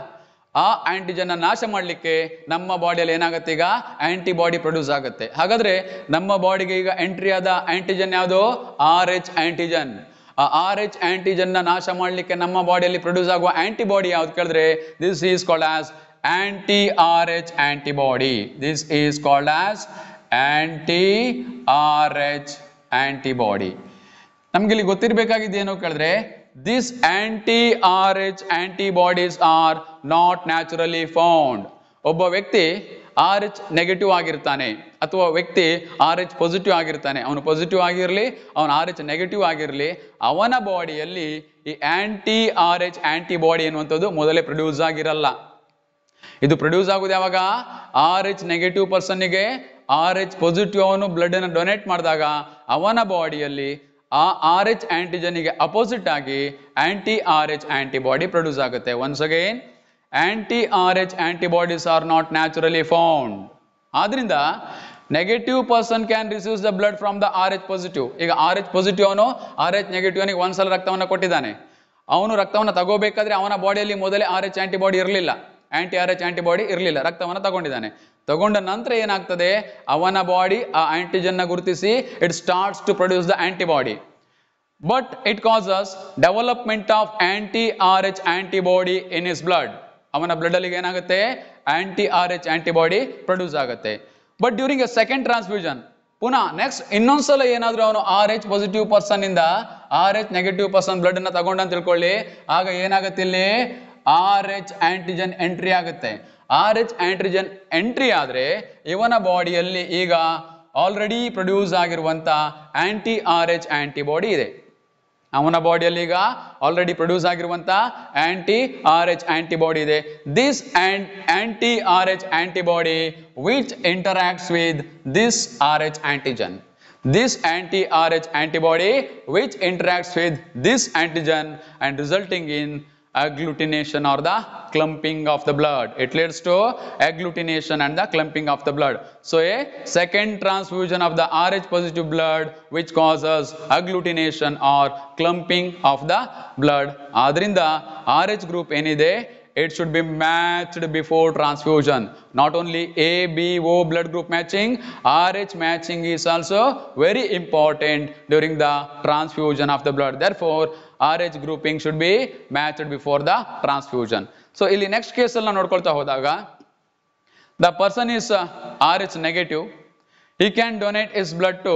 ಆ ಆಂಟಿಜನ್ನ ನಾಶ ಮಾಡಲಿಕ್ಕೆ ನಮ್ಮ ಬಾಡಿಯಲ್ಲಿ ಏನಾಗುತ್ತೆ ಈಗ ಆಂಟಿಬಾಡಿ ಪ್ರೊಡ್ಯೂಸ್ ಆಗುತ್ತೆ ಹಾಗಾದ್ರೆ ನಮ್ಮ ಬಾಡಿಗೆ ಈಗ ಎಂಟ್ರಿ ಆದ ಆಂಟಿಜನ್ ಯಾವುದು ಆರ್ ಎಚ್ ಆಂಟಿಜನ್ ಆ ಆರ್ ಎಚ್ ಆಂಟಿಜನ್ನ ನಾಶ ಮಾಡಲಿಕ್ಕೆ ನಮ್ಮ ಬಾಡಿಯಲ್ಲಿ ಪ್ರೊಡ್ಯೂಸ್ ಆಗುವ ಆಂಟಿಬಾಡಿ ಯಾವ್ದು ಕೇಳಿದ್ರೆ this is called as anti R H antibody this is called as anti R H antibody ನಮ್ಗೆ ಇಲ್ಲಿ ಗೊತ್ತಿರಬೇಕಾಗಿದ್ದು ಏನೋ ಕೇಳಿದ್ರೆ this anti R H antibodies are not naturally found ಒಬ್ಬ ವ್ಯಕ್ತಿ ಆರ್ ಎಚ್ ನೆಗೆಟಿವ್ ಆಗಿರ್ತಾನೆ ಅಥವಾ ವ್ಯಕ್ತಿ ಆರ್ ಎಚ್ ಪಾಸಿಟಿವ್ ಆಗಿರ್ತಾನೆ ಅವನು ಪಾಸಿಟಿವ್ ಆಗಿರಲಿ ಅವನ ಆರ್ ಎಚ್ ನೆಗೆಟಿವ್ ಆಗಿರಲಿ ಅವನ ಬಾಡಿಯಲ್ಲಿ ಈ ಆ್ಯಂಟಿ ಆರ್ ಎಚ್ ಆ್ಯಂಟಿಬಾಡಿ ಎನ್ನುವಂಥದ್ದು ಮೊದಲೇ ಪ್ರೊಡ್ಯೂಸ್ ಆಗಿರಲ್ಲ ಇದು ಪ್ರೊಡ್ಯೂಸ್ ಆಗೋದು ಯಾವಾಗ ಆರ್ ಎಚ್ ನೆಗೆಟಿವ್ ಪರ್ಸನ್ನಿಗೆ ಆರ್ ಎಚ್ ಪಾಸಿಟಿವ್ ಅವನು ಅನ್ನು ಡೊನೇಟ್ ಮಾಡಿದಾಗ ಅವನ ಬಾಡಿಯಲ್ಲಿ ಆ ಆರ್ ಎಚ್ ಗೆ ಅಪೋಸಿಟ್ ಆಗಿ anti R H antibody produce ಆಗುತ್ತೆ once again anti R H antibodies are not naturally found ಆದ್ದರಿಂದ negative person can receives the blood from the R H positive ಈಗ ಆರ್ ಎಚ್ ಪಾಸಿಟಿವ್ ಅವನು R H negative ಅವನಿಗೆ ಒಂದ್ಸಲ ರಕ್ತವನ್ನು ಕೊಟ್ಟಿದ್ದಾನೆ ಅವನು ರಕ್ತವನ್ನು ತಗೋಬೇಕಾದ್ರೆ ಅವನ ಬಾಡಿಯಲ್ಲಿ ಮೊದಲೇ ಆರ್ ಎಚ್ ಆಂಟಿಬಾಡಿ ಇರಲಿಲ್ಲ ಆಂಟಿ ಆರ್ ಎಚ್ ಆಂಟಿಬಾಡಿ ಇರಲಿಲ್ಲ ರಕ್ತವನ್ನು ತಗೊಂಡಿದ್ದಾನೆ ತಗೊಂಡ ನಂತರ ಏನಾಗ್ತದೆ ಅವನ ಬಾಡಿ ಆ ಆಂಟಿಜನ್ನ ಗುರುತಿಸಿ it starts to produce the antibody but it causes development of anti R H antibody in his blood ಅವನ ಬ್ಲಡ್ ಏನಾಗುತ್ತೆ anti R H antibody produce ಆಗುತ್ತೆ but during a second transfusion ಪುನಃ ನೆಕ್ಸ್ಟ್ ಇನ್ನೊಂದ್ಸಲ ಏನಾದರೂ ಅವನು ಆರ್ ಎಚ್ ಪಾಸಿಟಿವ್ ಪರ್ಸನ್ ಇಂದ R H negative person blood ಅನ್ನ ತಗೊಂಡಂತ ತಿಳ್ಕೊಳ್ಳಿ ಆಗ ಏನಾಗುತ್ತೆ ಇಲ್ಲಿ ಆರ್ ಎಚ್ ಆಂಟಿಜನ್ ಎಂಟ್ರಿ ಆಗುತ್ತೆ ಆರ್ ಎಚ್ ಆಂಟಿಜನ್ ಎಂಟ್ರಿ ಆದರೆ ಇವನ ಬಾಡಿಯಲ್ಲಿ ಈಗ ಆಲ್ರೆಡಿ ಪ್ರೊಡ್ಯೂಸ್ ಆಗಿರುವಂಥ ಆಂಟಿ ಆರ್ ಎಚ್ ಆಂಟಿಬಾಡಿ ಇದೆ ಅವನ ಬಾಡಿಯಲ್ಲಿ ಈಗ ಆಲ್ರೆಡಿ ಪ್ರೊಡ್ಯೂಸ್ ಆಗಿರುವಂಥ ಆಂಟಿ ಆರ್ ಎಚ್ ಆಂಟಿಬಾಡಿ ಇದೆ this and anti R H antibody which interacts with this R H antigen this anti-RH antibody which interacts with this antigen and resulting in agglutination or the clumping of the blood. It leads to agglutination and the clumping of the blood. So a second transfusion of the Rh positive blood which causes agglutination or clumping of the blood. Adrinda Rh group any day it should be matched before transfusion. Not only ABO blood group matching, RH matching is also very important during the transfusion of the blood. Therefore, R H grouping should be matched before the transfusion so ಇಲ್ಲಿ next case ಎಲ್ಲ ನೋಡ್ಕೊಳ್ತಾ ಹೋದಾಗ the person is R H negative he can donate his blood to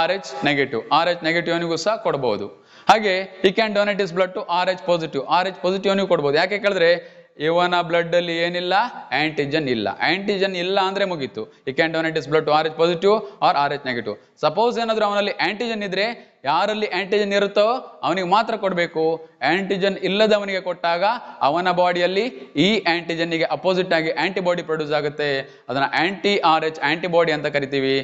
R H negative R H negative ಅವನಿಗೂ ಸಹ ಕೊಡಬಹುದು ಹಾಗೆ he can donate his blood to R H positive R H positive ಅವನಿಗೂ ಕೊಡ್ಬೋದು ಯಾಕೆ ಕೇಳಿದ್ರೆ ಇವನ ಅಲ್ಲಿ ಏನಿಲ್ಲ ಆ್ಯಂಟಿಜನ್ ಇಲ್ಲ ಆ್ಯಂಟಿಜನ್ ಇಲ್ಲ ಅಂದರೆ ಮುಗೀತು he can donate his blood to R H positive R R H negative suppose ಏನಾದರೂ ಅವನಲ್ಲಿ ಆ್ಯಂಟಿಜನ್ ಇದ್ದರೆ ಯಾರಲ್ಲಿ ಆ್ಯಂಟಿಜನ್ ಇರುತ್ತೋ ಅವನಿಗೆ ಮಾತ್ರ ಕೊಡಬೇಕು ಆ್ಯಂಟಿಜನ್ ಇಲ್ಲದವನಿಗೆ ಕೊಟ್ಟಾಗ ಅವನ ಬಾಡಿಯಲ್ಲಿ ಈ ಆ್ಯಂಟಿಜನ್ನಿಗೆ ಅಪೋಸಿಟ್ ಆಗಿ ಆ್ಯಂಟಿಬಾಡಿ ಪ್ರೊಡ್ಯೂಸ್ ಆಗುತ್ತೆ ಅದನ್ನ ಆ್ಯಂಟಿ ಆರ್ ಎಚ್ ಆ್ಯಂಟಿಬಾಡಿ ಅಂತ ಕರಿತೀವಿ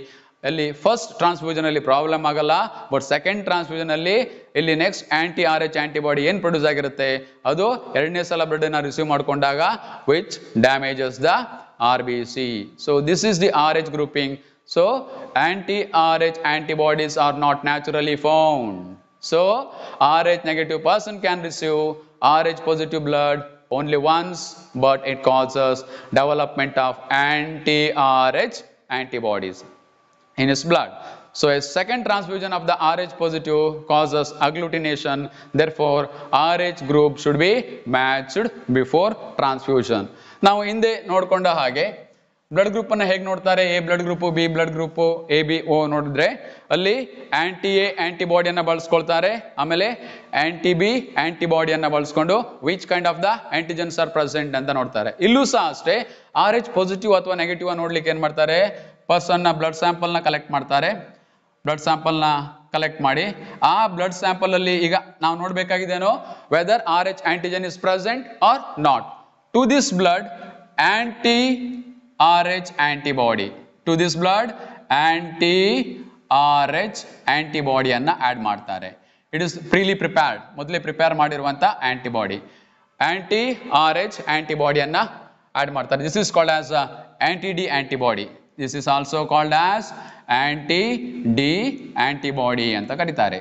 ಅಲ್ಲಿ ಫಸ್ಟ್ ಟ್ರಾನ್ಸ್ಫ್ಯೂಷನ್ ಅಲ್ಲಿ ಪ್ರಾಬ್ಲಮ್ ಆಗಲ್ಲ ಬಟ್ ಸೆಕೆಂಡ್ ಟ್ರಾನ್ಸ್ಫ್ಯೂಷನ್ ಅಲ್ಲಿ ಇಲ್ಲಿ next anti R H antibody ಏನು ಪ್ರೊಡ್ಯೂಸ್ ಆಗಿರುತ್ತೆ ಅದು ಎರಡನೇ ಸಲ ಬ್ಲಡ್ ಅನ್ನ ರಿಸೀವ್ ಮಾಡಿಕೊಂಡಾಗ which damages the R B C so this is the R H grouping so anti R H antibodies are not naturally found so R H negative person can receive R H positive blood only once but it causes development of anti-RH antibodies. in his blood. So a second transfusion of the Rh positive causes agglutination. Therefore, Rh group should be matched before transfusion. ನಾವು ಹಿಂದೆ ನೋಡ್ಕೊಂಡ ಹಾಗೆ blood group ಅನ್ನು ಹೇಗೆ ನೋಡ್ತಾರೆ A blood group B blood group A B O ನೋಡಿದ್ರೆ ಅಲ್ಲಿ aunty A ಆಂಟಿಬಾಡಿಯನ್ನು ಬಳಸ್ಕೊಳ್ತಾರೆ ಆಮೇಲೆ ಆಂಟಿ ಬಿ ಆಂಟಿಬಾಡಿಯನ್ನು ಬಳಸ್ಕೊಂಡು which kind of the antigens are present ಅಂತ ನೋಡ್ತಾರೆ ಇಲ್ಲೂ ಸಹ ಅಷ್ಟೇ ಆರ್ ಎಚ್ ಪಾಸಿಟಿವ್ ಅಥವಾ ನೆಗೆಟಿವ್ ನೋಡ್ಲಿಕ್ಕೆ ಏನು ಮಾಡ್ತಾರೆ ಪರ್ಸನ್ನ ಬ್ಲಡ್ ಸ್ಯಾಂಪಲ್ನ ಕಲೆಕ್ಟ್ ಮಾಡ್ತಾರೆ ಬ್ಲಡ್ ಸ್ಯಾಂಪಲ್ನ ಕಲೆಕ್ಟ್ ಮಾಡಿ ಆ ಬ್ಲಡ್ ಸ್ಯಾಂಪಲಲ್ಲಿ ಈಗ ನಾವು ನೋಡಬೇಕಾಗಿದ್ದೇನು whether R H antigen is present or not to this blood anti R H antibody to this blood anti R H ಆಂಟಿಬಾಡಿಯನ್ನು ಆ್ಯಡ್ ಮಾಡ್ತಾರೆ ಇಟ್ ಇಸ್ ಫ್ರೀಲಿ ಪ್ರಿಪೇರ್ಡ್ ಮೊದಲೇ ಪ್ರಿಪೇರ್ ಮಾಡಿರುವಂಥ ಆಂಟಿಬಾಡಿ ಆಂಟಿ ಆರ್ ಎಚ್ ಆಂಟಿಬಾಡಿಯನ್ನು add ಮಾಡ್ತಾರೆ this is called as anti D antibody this is also called as anti D antibody ಅಂತ ಕರೀತಾರೆ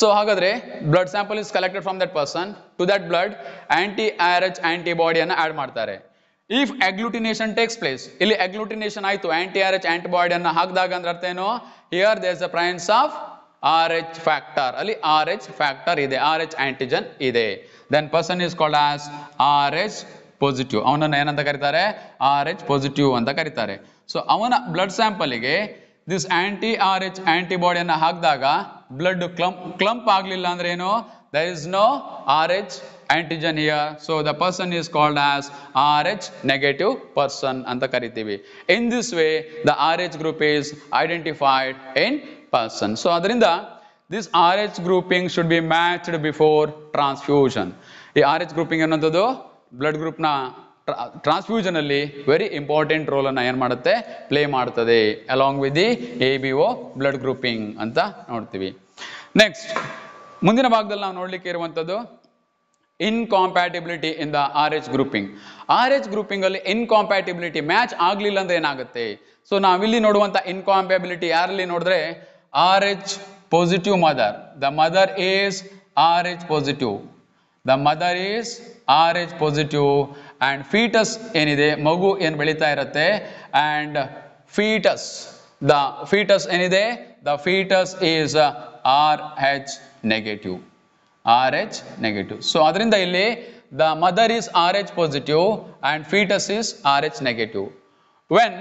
so ಹಾಗಾದ್ರೆ blood sample is collected from that person to that blood anti R H ಆಂಟಿಬಾಡಿಯನ್ನು add ಮಾಡ್ತಾರೆ if agglutination takes place ಇಲ್ಲಿ agglutination ಆಯಿತು aunty R H ಆಂಟಿಬಾಡಿಯನ್ನು ಹಾಕಿದಾಗ ಅಂದ್ರೆ ಅರ್ಥ ಏನು here there's the presence of R H factor ಅಲ್ಲಿ ಆರ್ ಎಚ್ ಫ್ಯಾಕ್ಟರ್ ಇದೆ ಆರ್ ಎಚ್ ಆಂಟಿಜನ್ ಇದೆ then person is called as R H positive ಅವನನ್ನು ಏನಂತ ಕರೀತಾರೆ ಆರ್ ಎಚ್ ಪಾಸಿಟಿವ್ ಅಂತ ಕರೀತಾರೆ ಸೊ ಅವನ ಬ್ಲಡ್ ಸ್ಯಾಂಪಲಿಗೆ ದಿಸ್ ಆಂಟಿ ಆರ್ ಎಚ್ ಆಂಟಿಬಾಡಿಯನ್ನು ಹಾಕಿದಾಗ ಬ್ಲಡ್ ಕ್ಲಂಪ್ ಕ್ಲಂಪ್ ಆಗಲಿಲ್ಲ ಅಂದ್ರೆ ಏನು there is no R H antigen here so the person is called as R H negative person ಅಂತ ಕರಿತೀವಿ in this way the R H group is identified in person so ಅದರಿಂದ this R H grouping should be matched before transfusion ಈ R H grouping ಏನಂತದ್ದು blood ಗ್ರೂಪ್ನ ಅಲ್ಲಿ very important roll ಅನ್ನ ಏನ್ ಮಾಡುತ್ತೆ ಪ್ಲೇ ಮಾಡ್ತದೆ along with the A B O blood grouping ಅಂತ ನೋಡ್ತೀವಿ ನೆಕ್ಸ್ಟ್ ಮುಂದಿನ ಭಾಗದಲ್ಲಿ ನಾವು ನೋಡ್ಲಿಕ್ಕೆ ಇರುವಂತದ್ದು incompatibility in the R H grouping R H ಅಲ್ಲಿ ಇನ್ಕಾಂಪ್ಯಾಟಿಬಿಲಿಟಿ ಮ್ಯಾಚ್ ಆಗ್ಲಿಲ್ಲ ಅಂದ್ರೆ ಏನಾಗುತ್ತೆ ಸೊ ನಾವಿಲ್ಲಿ ನೋಡುವಂತ ಇನ್ಕಾಂಪ್ಯಾಬಿಲಿಟಿ ಯಾರಲ್ಲಿ ನೋಡಿದ್ರೆ R H positive mother the mother is R H positive the mother is R H positive and foetus ಏನಿದೆ ಮಗು ಏನು ಬೆಳೀತಾ ಇರುತ್ತೆ ಆ್ಯಂಡ್ ಫೀಟಸ್ ದ ಫೀಟಸ್ ಏನಿದೆ the foetus is R H negative R H negative so ಅದರಿಂದ ಇಲ್ಲಿ the mother is R H positive and foetus is R H negative when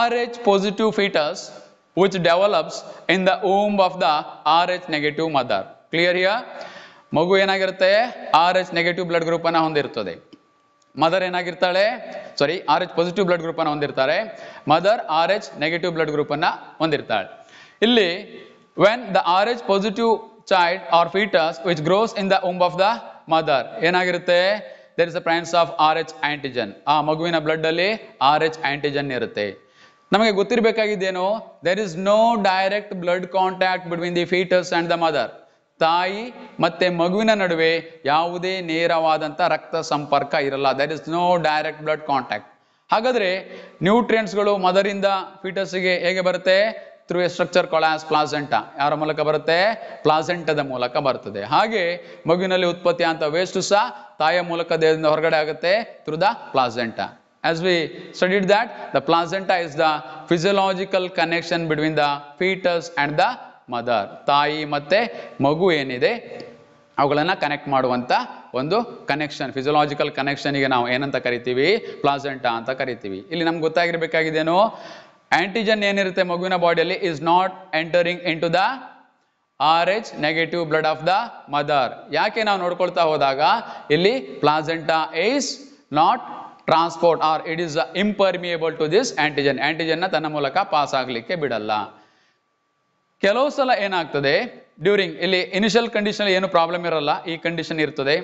R H positive foetus which develops in the womb of the Rh negative mother. Clear here? ಮಗು ಏನಾಗಿರುತ್ತೆ R H negative blood group ಅನ್ನ ಹೊಂದಿರ್ತದೆ mother ಏನಾಗಿರ್ತಾಳೆ sorry R H positive blood group ಅನ್ನ ಹೊಂದಿರ್ತಾರೆ mother R H negative blood group ಅನ್ನ ಹೊಂದಿರ್ತಾಳೆ ಇಲ್ಲಿ when the R H positive child or foetus which grows in the womb of the mother ಏನಾಗಿರುತ್ತೆ there is a presence of R H antigen ಆ ಮಗುವಿನ blood ಅಲ್ಲಿ R H antigen ಇರುತ್ತೆ ನಮಗೆ ಗೊತ್ತಿರಬೇಕಾಗಿದ್ದೇನು there is no direct blood contact between the foetus and the mother ತಾಯಿ ಮತ್ತೆ ಮಗುವಿನ ನಡುವೆ ಯಾವುದೇ ನೇರವಾದಂಥ ರಕ್ತ ಸಂಪರ್ಕ ಇರಲ್ಲ that is no direct blood contact ಹಾಗಾದರೆ ನ್ಯೂಟ್ರಿಯೆಂಟ್ಸ್ಗಳು ಮದರಿಂದ ಫೀಟಸ್ಗೆ ಹೇಗೆ ಬರುತ್ತೆ through a structure called as placenta ಯಾರ ಮೂಲಕ ಬರುತ್ತೆ ಪ್ಲಾಸೆಂಟದ ಮೂಲಕ ಬರ್ತದೆ ಹಾಗೆ ಮಗುವಿನಲ್ಲಿ ಉತ್ಪತ್ತಿ ಅಂತ ವೇಸ್ಟು ಸಹ ತಾಯಿಯ ಮೂಲಕ ದೇಹದಿಂದ ಹೊರಗಡೆ ಆಗುತ್ತೆ through the placenta as we studied that the placenta is the physiological connection between the foetus and the mother ತಾಯಿ ಮತ್ತೆ ಮಗು ಏನಿದೆ ಅವುಗಳನ್ನು ಕನೆಕ್ಟ್ ಮಾಡುವಂಥ ಒಂದು ಕನೆಕ್ಷನ್ ಕನೆಕ್ಷನ್ ಗೆ ನಾವು ಏನಂತ ಕರಿತೀವಿ ಪ್ಲಾಸೆಂಟಾ ಅಂತ ಕರಿತೀವಿ ಇಲ್ಲಿ ನಮ್ಗೆ ಗೊತ್ತಾಗಿರ್ಬೇಕಾಗಿದ್ದೇನು ಆ್ಯಂಟಿಜನ್ ಏನಿರುತ್ತೆ ಮಗುವಿನ ಬಾಡಿಯಲ್ಲಿ is not entering into the R H negative blood of the mother ಯಾಕೆ ನಾವು ನೋಡ್ಕೊಳ್ತಾ ಹೋದಾಗ ಇಲ್ಲಿ placenta is not transport or it is impermeable to this antigen ಆ್ಯಂಟಿಜನ್ನ ತನ್ನ ಮೂಲಕ ಪಾಸ್ ಆಗಲಿಕ್ಕೆ ಬಿಡಲ್ಲ ಕೆಲವು ಸಲ ಏನಾಗ್ತದೆ ಡ್ಯೂರಿಂಗ್ ಇಲ್ಲಿ ಇನಿಷಿಯಲ್ ಕಂಡೀಷನ್ ಏನು ಪ್ರಾಬ್ಲಮ್ ಇರಲ್ಲ ಈ ಕಂಡೀಷನ್ ಇರ್ತದೆ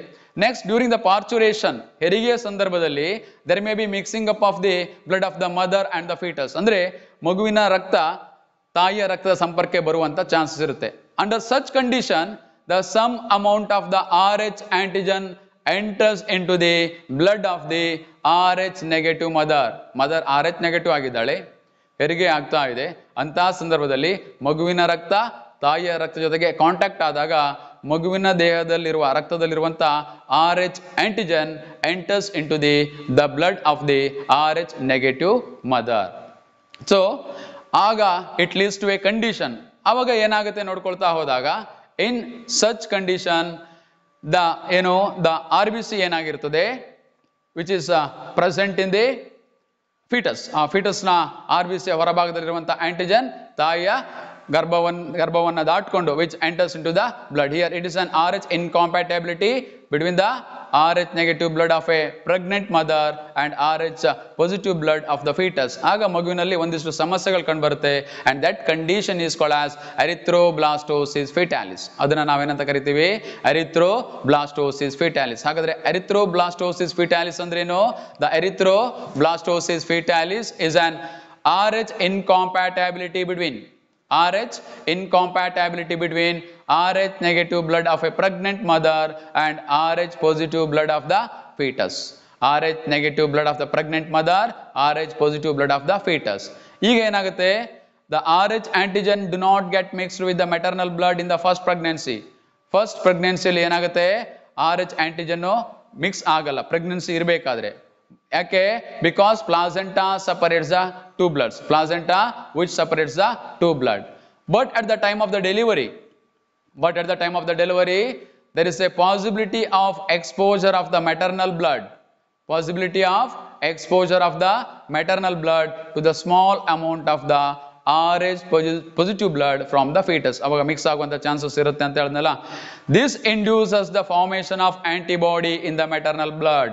ನೆಕ್ಸ್ಟ್ ಡ್ಯೂರಿಂಗ್ ದ ಪಾರ್ಚುರೇಷನ್ ಹೆರಿಗೆಯ ಸಂದರ್ಭದಲ್ಲಿ there may be mixing up of the blood of the mother and the foetus ಅಂದ್ರೆ ಮಗುವಿನ ರಕ್ತ ತಾಯಿಯ ರಕ್ತದ ಸಂಪರ್ಕಕ್ಕೆ ಬರುವಂತ ಚಾನ್ಸಸ್ ಇರುತ್ತೆ under such condition the some amount of the R H antigen enters into the blood of the R H negative mother mother R H negative ಆಗಿದ್ದಾಳೆ ಹೆರಿಗೆ ಆಗ್ತಾ ಇದೆ ಅಂತಹ ಸಂದರ್ಭದಲ್ಲಿ ಮಗುವಿನ ರಕ್ತ ತಾಯಿಯ ರಕ್ತ ಜೊತೆಗೆ ಕಾಂಟ್ಯಾಕ್ಟ್ ಆದಾಗ ಮಗುವಿನ ದೇಹದಲ್ಲಿರುವ ರಕ್ತದಲ್ಲಿರುವಂಥ R H antigen enters into the the blood of the R H negative mother so ಆಗ it leads to a condition ಆವಾಗ ಏನಾಗುತ್ತೆ ನೋಡ್ಕೊಳ್ತಾ ಹೋದಾಗ ಇನ್ ಸಚ್ ಕಂಡೀಷನ್ ದ ಏನು ದ ಆರ್ ಬಿ ಸಿ ಏನಾಗಿರ್ತದೆ which is present in the foetus ಆ ಫೀಟಸ್ನ R B ಸಿಯ ಹೊರಭಾಗದಲ್ಲಿರುವಂಥ ಆಂಟಿಜೆನ್ ತಾಯಿಯ ಗರ್ಭವನ್ನು ಗರ್ಭವನ್ನು ದಾಟ್ಕೊಂಡು which enters into the blood here it is an R H incompatibility between the R H negative blood of a pregnant mother and R H positive blood of the foetus ಆಗ ಮಗುವಿನಲ್ಲಿ ಒಂದಿಷ್ಟು ಸಮಸ್ಯೆಗಳು ಕಂಡುಬರುತ್ತೆ and that condition is call as blastosis fetalis ಅದನ್ನ ನಾವೇನಂತ ಕರಿತೀವಿ erythroblastosis ಹಾಗಾದ್ರೆ ಹಾಗಾದರೆ ಬ್ಲಾಸ್ಟೋಸಿಸ್ ಫಿಟಾಲಿಸ್ ಅಂದ್ರೇನು the blastosis fetalis is an R H incompatibility between R H incompatibility between R H negative blood of a blood mother a R H and blood of the of R H negative blood of the pregnant mother R H positive blood of the foetus ಈಗ ಏನಾಗುತ್ತೆ the R H antigen do not get mixed with the maternal blood in the first pregnancy first ಪ್ರೆಗ್ನೆನ್ಸಿಯಲ್ಲಿ ಏನಾಗುತ್ತೆ R H ಆಂಟಿಜನ್ನು mix ಆಗಲ್ಲ pregnancy ಇರಬೇಕಾದ್ರೆ ಯಾಕೆ because placenta separates the two bloods placenta which separates the two blood but at the time of the delivery but at the time of the delivery there is a possibility of exposure of the maternal blood possibility of exposure of the maternal blood to the small amount of the rh positive blood from the fetus avaga mix aaguvanta chances irutte antu heladnala this induces the formation of antibody in the maternal blood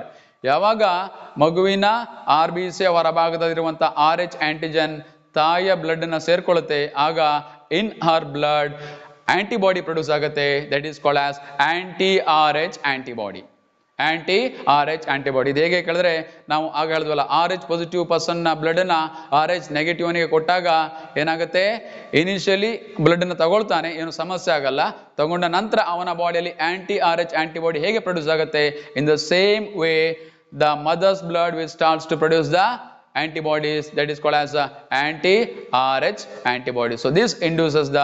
yavaga maguvina rbc varabagadiruvanta rh antigen taaya blood na serkolute aga in her blood antibody produce ಆಗುತ್ತೆ that is call as anti R H antibody anti R H antibody ಇದು ಹೇಗೆ ಕೇಳಿದ್ರೆ ನಾವು ಆಗ ಹೇಳಿದ್ವಲ್ಲ R H positive ಪರ್ಸನ್ನ ಬ್ಲಡ್ನ R H ನೆಗೆಟಿವ್ನಿಗೆ ಕೊಟ್ಟಾಗ ಏನಾಗುತ್ತೆ ಇನಿಷಿಯಲಿ ನ ತಗೊಳ್ತಾನೆ ಏನು ಸಮಸ್ಯೆ ಆಗಲ್ಲ ತಗೊಂಡ ನಂತರ ಅವನ ಬಾಡಿಯಲ್ಲಿ ಆಂಟಿ ಆರ್ ಎಚ್ ಆಂಟಿಬಾಡಿ ಹೇಗೆ ಪ್ರೊಡ್ಯೂಸ್ ಆಗುತ್ತೆ in the same way the mother's blood with starts to produce the antibodies that is call as anti R H antibody so this induces the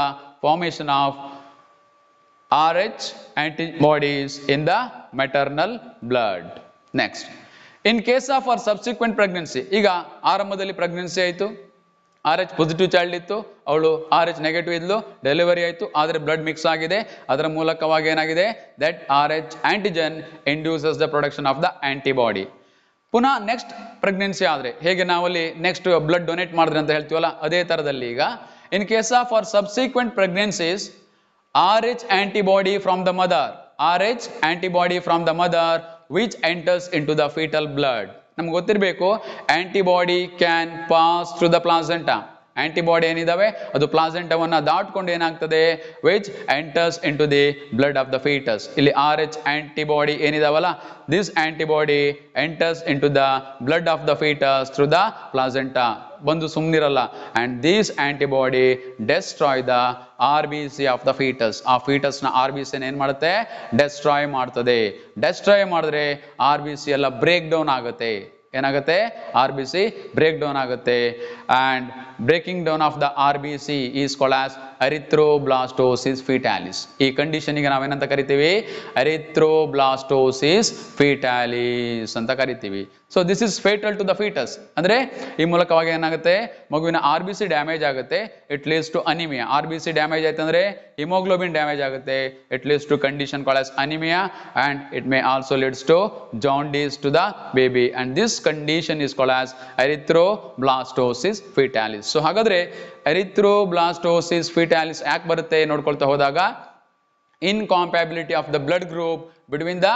R H anti antibodies in the maternal blood next in case of our subsequent pregnancy ಈಗ ಆರಂಭದಲ್ಲಿ pregnancy ಆಯಿತು R H positive child ಇತ್ತು ಅವಳು R H negative ಇದ್ಲು delivery ಆಯಿತು ಆದರೆ blood mix ಆಗಿದೆ ಅದರ ಮೂಲಕವಾಗಿ ಏನಾಗಿದೆ that R H antigen induces the production of the antibody ಪುನಃ ನೆಕ್ಸ್ಟ್ ಪ್ರೆಗ್ನೆನ್ಸಿ ಆದರೆ ಹೇಗೆ ನಾವಲ್ಲಿ ನೆಕ್ಸ್ಟ್ ಬ್ಲಡ್ ಡೊನೇಟ್ ಮಾಡಿದ್ರೆ ಅಂತ ಹೇಳ್ತೀವಲ್ಲ ಅದೇ ಥರದಲ್ಲಿ ಈಗ In case of or subsequent pregnancies, Rh antibody from the mother, Rh antibody from the mother which enters into the fetal blood. ನಮ್ಗೆ ಗೊತ್ತಿರಬೇಕು antibody can pass through the placenta antibody ಏನಿದಾವೆ ಅದು ಪ್ಲಾಸೆಂಟವನ್ನು ದಾಟ್ಕೊಂಡು ಏನಾಗ್ತದೆ which enters into the blood of the foetus ಇಲ್ಲಿ R H antibody ಏನಿದಾವಲ್ಲ this antibody enters into the blood of the foetus through the placenta ಬಂದು ಸುಮ್ಮನಿರಲ್ಲ and this antibody destroy the R B C of the foetus ಆ ಫೀಟಸ್ನ R B ಸಿನ ಏನು ಮಾಡುತ್ತೆ destroy ಮಾಡ್ತದೆ ಡೆಸ್ಟ್ರಾಯ್ ಮಾಡಿದ್ರೆ ಆರ್ ಬಿ ಸಿ ಎಲ್ಲ ಬ್ರೇಕ್ ಡೌನ್ ಆಗುತ್ತೆ ಏನಾಗುತ್ತೆ R B C break down ಆಗುತ್ತೆ and breaking down of the R B C is called as erythroblastosis fetalis ಈ ಕಂಡೀಷನಿಗೆ ನಾವೇನಂತ ಕರಿತೀವಿ ಅರಿಥ್ರೋಬ್ಲಾಸ್ಟೋಸಿಸ್ ಫಿಟ್ಯಾಲಿಸ್ ಅಂತ ಕರಿತೀವಿ so this is fatal to the foetus ಅಂದರೆ ಈ ಮೂಲಕವಾಗಿ ಏನಾಗುತ್ತೆ ಮಗುವಿನ ಆರ್ ಬಿ ಸಿ ಡ್ಯಾಮೇಜ್ ಆಗುತ್ತೆ it leads to anaemia R B C damage ಆಯ್ತು ಅಂದ್ರೆ ಹಿಮೋಗ್ಲೋಬಿನ್ ಡ್ಯಾಮೇಜ್ ಆಗುತ್ತೆ it leads to condition call as anaemia and it may also leads to jaundice to the baby and this condition is call as blastosis fetalis so ಹಾಗಾದ್ರೆ erythroblastosis fetalis ಯಾಕೆ ಬರುತ್ತೆ ನೋಡ್ಕೊಳ್ತಾ ಹೋದಾಗ incompatibility of the blood group between the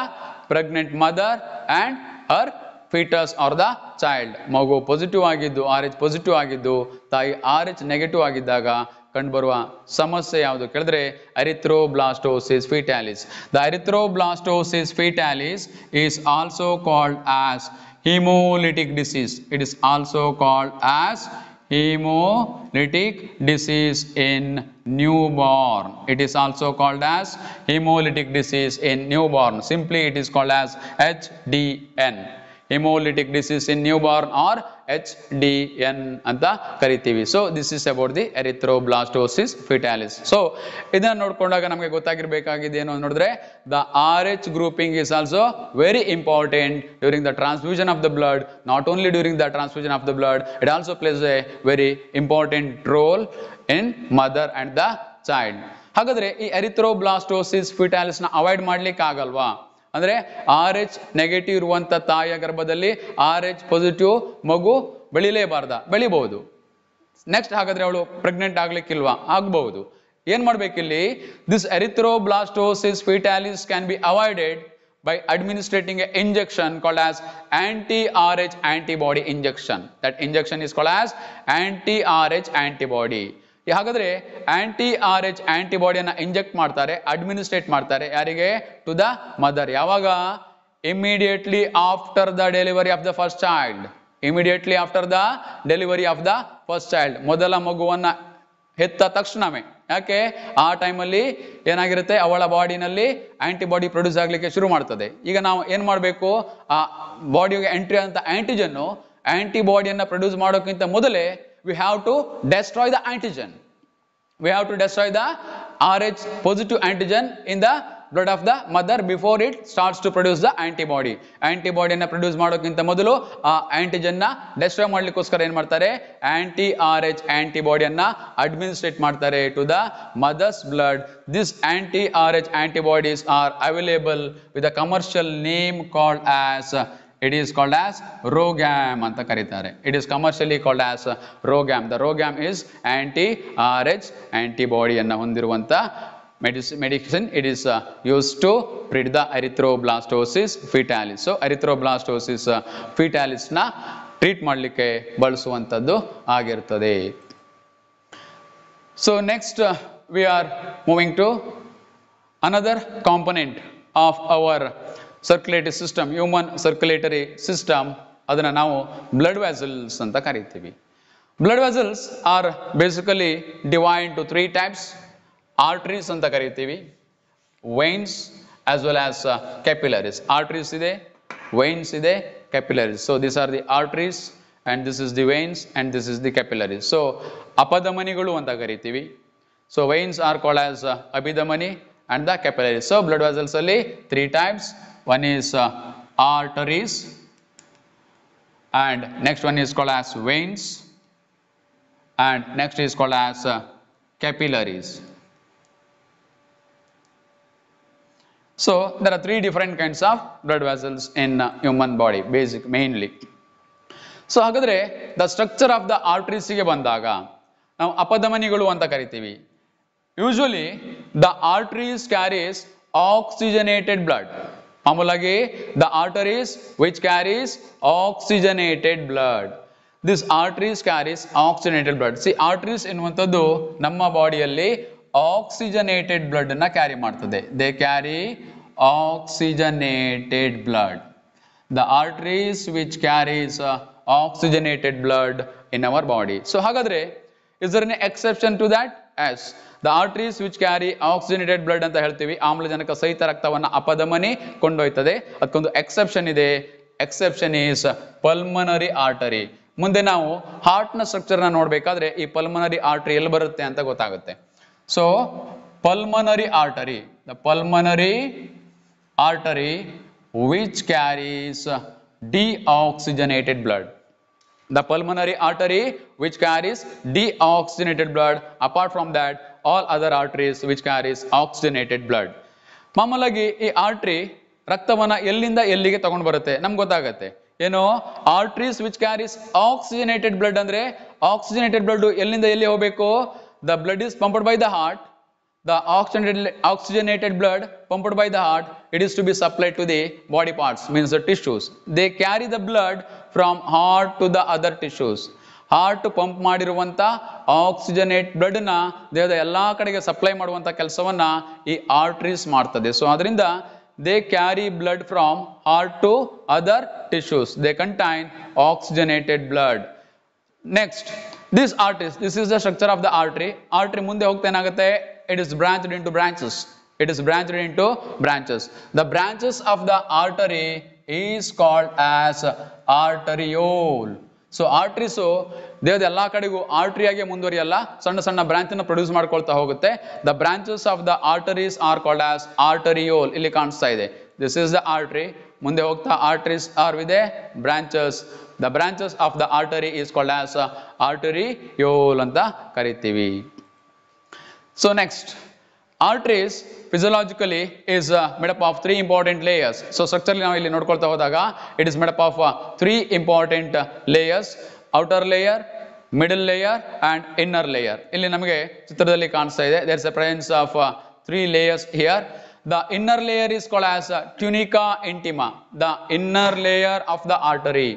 pregnant mother and or foetus or the child ಮಗು positive ಆಗಿದ್ದು R H positive ಆಗಿದ್ದು ತಾಯಿ R H negative ಆಗಿದ್ದಾಗ ಕಂಡುಬರುವ ಸಮಸ್ಯೆ ಯಾವುದು ಕೇಳಿದ್ರೆ blastosis fetalis the blastosis fetalis is also called as haemolytic disease it is also called as hemolytic disease in newborn. It is also called as hemolytic disease in newborn. Simply it is called as HDN. Hemolytic disease in newborn or H D N ಅಂತ ಕರಿತೀವಿ so this is about the erythroblastosis fetalis so ಇದನ್ನ ನೋಡ್ಕೊಂಡಾಗ ನಮಗೆ ಗೊತ್ತಾಗಿರ್ಬೇಕಾಗಿದೆ ಏನು ನೋಡಿದ್ರೆ the R H grouping is also very important during the transfusion of the blood not only during the transfusion of the blood it also plays a very important role in mother and the child ಹಾಗಾದ್ರೆ ಈ ಎರಿಥ್ರೋ ಫಿಟಾಲಿಸ್ ನ avoid ಮಾಡ್ಲಿಕ್ಕೆ ಆಗಲ್ವಾ ಅಂದ್ರೆ R H negative ಇರುವಂಥ ತಾಯಿಯ ಗರ್ಭದಲ್ಲಿ R H positive ಮಗು ಬೆಳಿಲೇಬಾರ್ದ ಬೆಳಿಬಹುದು ನೆಕ್ಸ್ಟ್ ಹಾಗಾದ್ರೆ ಅವಳು ಪ್ರೆಗ್ನೆಂಟ್ ಆಗ್ಲಿಕ್ಕಿಲ್ವಾ ಆಗಬಹುದು ಏನ್ ಮಾಡ್ಬೇಕಿಲ್ಲಿ this erythroblastosis fetalis can be avoided by administrating a injection called as anti R H antibody injection that injection is called as anti R H antibody ಹಾಗಾದ್ರೆ anti R H ಆ್ಯಂಟಿಬಾಡಿಯನ್ನು inject ಮಾಡ್ತಾರೆ administrate ಮಾಡ್ತಾರೆ ಯಾರಿಗೆ to the mother ಯಾವಾಗ immediately after the delivery of the first child immediately after the delivery of the first child ಮೊದಲ ಮಗುವನ್ನು ಹೆತ್ತ ತಕ್ಷಣವೇ ಯಾಕೆ ಆ ಟೈಮಲ್ಲಿ ಏನಾಗಿರುತ್ತೆ ಅವಳ ಬಾಡಿನಲ್ಲಿ ಆಂಟಿಬಾಡಿ ಪ್ರೊಡ್ಯೂಸ್ ಆಗಲಿಕ್ಕೆ ಶುರು ಮಾಡ್ತದೆ ಈಗ ನಾವು ಏನು ಮಾಡಬೇಕು ಆ ಬಾಡಿಗೆ ಎಂಟ್ರಿ ಆದಂಥ ಆ್ಯಂಟಿಜನ್ನು ಆ್ಯಂಟಿಬಾಡಿಯನ್ನು ಪ್ರೊಡ್ಯೂಸ್ ಮಾಡೋಕ್ಕಿಂತ ಮೊದಲೇ we have to destroy the antigen. We have to destroy the Rh positive antigen in the blood of the mother before it starts to produce the antibody. Antibody na produce madokinta modulo, antigen na destroy madlikoskar en martare, anti Rh antibody na administrate martare to the mother's blood. This anti Rh antibodies are available with a commercial name called as. It is called as RhoGAM ಅಂತ ಕರೀತಾರೆ it is commercially called as RhoGAM the RhoGAM is anti R H ಆಂಟಿಬಾಡಿಯನ್ನು ಹೊಂದಿರುವಂಥ medicine medicine it is use to ಪ್ರಿಡ್ the erythroblastosis fetalis so erythroblastosis ಫಿಟ್ಯಾಲಿಸ್ನ treat ಮಾಡಲಿಕ್ಕೆ ಬಳಸುವಂಥದ್ದು ಆಗಿರ್ತದೆ so next we are moving to another component of our circulatory system human circulatory system ಅದನ್ನು ನಾವು blood vessels ಅಂತ ಕರಿತೀವಿ blood vessels are basically divide to three types arteries ಅಂತ ಕರಿತೀವಿ veins as well as capillaries arteries ಇದೆ veins ಇದೆ capillaries so this are the arteries and this is the veins and this is the capillaries so ಅಪಧಮನಿಗಳು ಅಂತ ಕರಿತೀವಿ so veins are called as ಅಭಿಧಮನಿ and the capillaries so blood ವ್ಯಾಸಲ್ಸಲ್ಲಿ three types One is uh, arteries and next one is called as veins and next is called as uh, capillaries. So there are three different kinds of blood vessels in uh, human body basic mainly. So ಹಾಗಾದರೆ the structure of the ಆರ್ಟ್ರೀಸಿಗೆ ಬಂದಾಗ ನಾವು ಅಪಧಮನಿಗಳು ಅಂತ ಕರಿತೀವಿ usually the arteries carries oxygenated blood ಮಾಮೂಲಾಗಿ the arteries which carries oxygenated blood this arteries carries oxygenated blood see arteries ಎನ್ನುವಂಥದ್ದು ನಮ್ಮ ಬಾಡಿಯಲ್ಲಿ ಆಕ್ಸಿಜನೇಟೆಡ್ ಬ್ಲಡ್ ಅನ್ನ ಕ್ಯಾರಿ ಮಾಡ್ತದೆ they carry oxygenated blood the arteries which carries oxygenated blood in our body so ಹಾಗಾದ್ರೆ is there an exception to that is the arteries which carry oxygenated blood ಅಂತ ಹೇಳ್ತೀವಿ ಆಮ್ಲಜನಕ ಸಹಿತ ರಕ್ತವನ್ನು ಅಪಧಮನಿ ಕೊಂಡೊಯ್ತದೆ ಅದಕ್ಕೊಂದು ಎಕ್ಸೆಪ್ಷನ್ ಇದೆ ಎಕ್ಸೆಪ್ಷನ್ ಈಸ್ ಪಲ್ಮನರಿ ಆರ್ಟರಿ ಮುಂದೆ ನಾವು ಹಾರ್ಟ್ನ ಸ್ಟ್ರಕ್ಚರ್ನ ನೋಡಬೇಕಾದ್ರೆ ಈ ಪಲ್ಮನರಿ ಆರ್ಟರಿ ಎಲ್ಲಿ ಬರುತ್ತೆ ಅಂತ ಗೊತ್ತಾಗುತ್ತೆ so pulmonary artery the pulmonary artery which carries oxygenated blood the pulmonary artery which carries deoxygenated blood apart from that all other arteries which carries oxygenated blood ಮಾಮೂಲಾಗಿ ಈ ಆರ್ಟ್ರಿ ರಕ್ತವನ್ನ ಎಲ್ಲಿಂದ ಎಲ್ಲಿಗೆ ತಗೊಂಡು ಬರುತ್ತೆ ನಮ್ಗೆ ಗೊತ್ತಾಗತ್ತೆ ಏನು arteries which carries oxygenated blood ಅಂದ್ರೆ ಆಕ್ಸಿಜನೇಟೆಡ್ ಬ್ಲಡ್ ಎಲ್ಲಿಂದ ಎಲ್ಲಿ ಹೋಗಬೇಕು the blood is pumped by the heart the oxygenated oxygenated blood pumped by the heart it is to be supplied to the body parts means the tissues they carry the blood from heart to the other tissues heart pump ಮಾಡಿರುವಂಥ oxygenate ಬ್ಲಡ್ನ ದೇಹದ ಎಲ್ಲ ಕಡೆಗೆ supply ಮಾಡುವಂಥ ಕೆಲಸವನ್ನು ಈ arteries ಮಾಡ್ತದೆ so ಅದರಿಂದ they carry blood from heart to other tissues they contain oxygenated blood next this arteries this is the structure of the artery artery ಮುಂದೆ ಹೋಗ್ತಾ ಏನಾಗುತ್ತೆ it is branched to branches it is branched into branches the branches of the artery is called as arteriole so arteries ದೇಹದ ಎಲ್ಲ ಕಡೆಗೂ ಆಗಿ ಮುಂದುವರಿಯಲ್ಲ ಸಣ್ಣ ಸಣ್ಣ ಬ್ರಾಂಚನ್ನು produce ಮಾಡ್ಕೊಳ್ತಾ ಹೋಗುತ್ತೆ the branches of the arteries are called as arteriole ಇಲ್ಲಿ ಕಾಣಿಸ್ತಾ ಇದೆ ದಿಸ್ ಇಸ್ ದ ಆರ್ಟ್ರಿ ಮುಂದೆ ಹೋಗ್ತಾ arteries are with branches the branches of the artery is called as arteriole ಅಂತ ಕರಿತೀವಿ so next arteries physiologically is made up of three important layers so structurally ನಾವು ಇಲ್ಲಿ ನೋಡ್ಕೊಳ್ತಾ ಹೋದಾಗ it is made up of three important layers outer layer middle layer and inner layer ಇಲ್ಲಿ ನಮಗೆ ಚಿತ್ರದಲ್ಲಿ ಕಾಣಿಸ್ತಾ ಇದೆ there's a presence of three layers here The inner layer is called as tunica intima, the inner layer of the artery.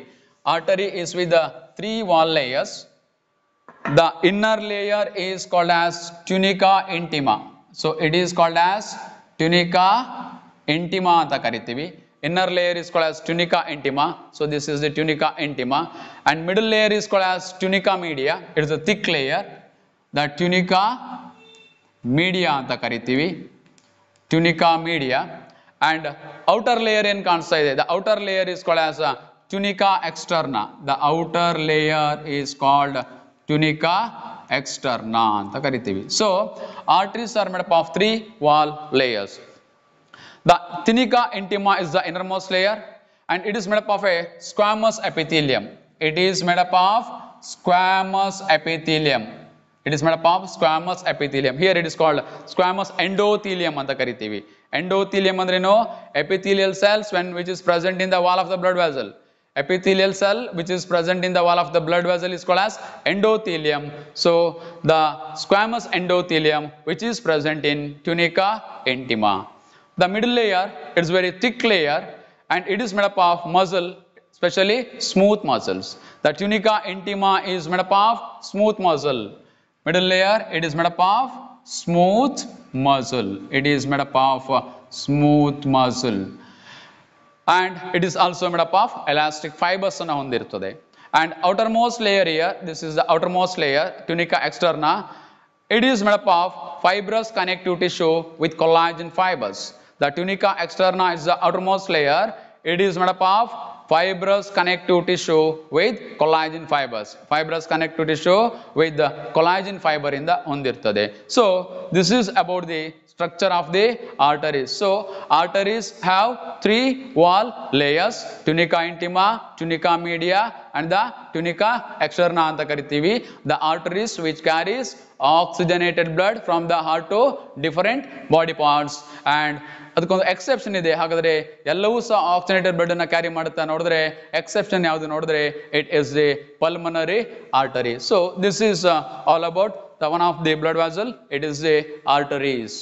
Artery is with the three wall layers. The inner layer is called as tunica intima. So it is called as tunica intima ಅಂತ ಕರಿತೀವಿ inner layer is called as tunica intima. So this is the tunica intima and middle layer is called as tunica media. It is a thick layer. The tunica media ಅಂತ ಕರಿತೀವಿ tunica media and outer layer in ಕಾಣಿಸ್ತಾ ಇದೆ the outer layer is called as tunica externa. The outer layer is called tunica externa ಅಂತ ಕರಿತೀವಿ so arteries of three wall layers. The layers intima is the innermost layer, and it is made up of a squamous epithelium. It is made up of squamous epithelium. It is made up of squamous epithelium. Here it is called squamous endothelium Endothelium ಅಂದ್ರೆ ಏನು? Epithelial cells which is present in the wall of the blood vessel epithelial cell which is present in the wall of the blood vessel is called as endothelium. So the squamous endothelium which is present in tunica intima. The middle layer is very thick layer and it is made up of muscle especially smooth muscles. The tunica intima is made up of smooth muscle. Middle layer it is made up of smooth muscle. It is made up of smooth muscle and it is also made up of elastic fibers ಅನ್ನು ಹೊಂದಿರುತ್ತದೆ and outermost layer here this is the outermost layer tunica externa it is made up of fibrous connective tissue with collagen fibers the tunica externa is the outermost layer it is made up of fibrous connective tissue with collagen fibers. Fibrous connective tissue with the collagen fiber in the ondirtade. So this is about the structure of the arteries. So arteries have three wall layers, tunica intima, tunica media and the tunica externa anta The arteries which carries oxygenated blood from the heart to different body parts and ಅದಕ್ಕೊಂದು exception ಇದೆ ಹಾಗಾದ್ರೆ ಎಲ್ಲವೂ ಸಹ ಆಕ್ಸಿನೇಟರ್ blood ಅನ್ನ carry ಮಾಡುತ್ತಾ ನೋಡಿದ್ರೆ exception ಯಾವುದು ನೋಡಿದ್ರೆ it is the pulmonary artery so this is all about the one of the blood vessel it is the arteries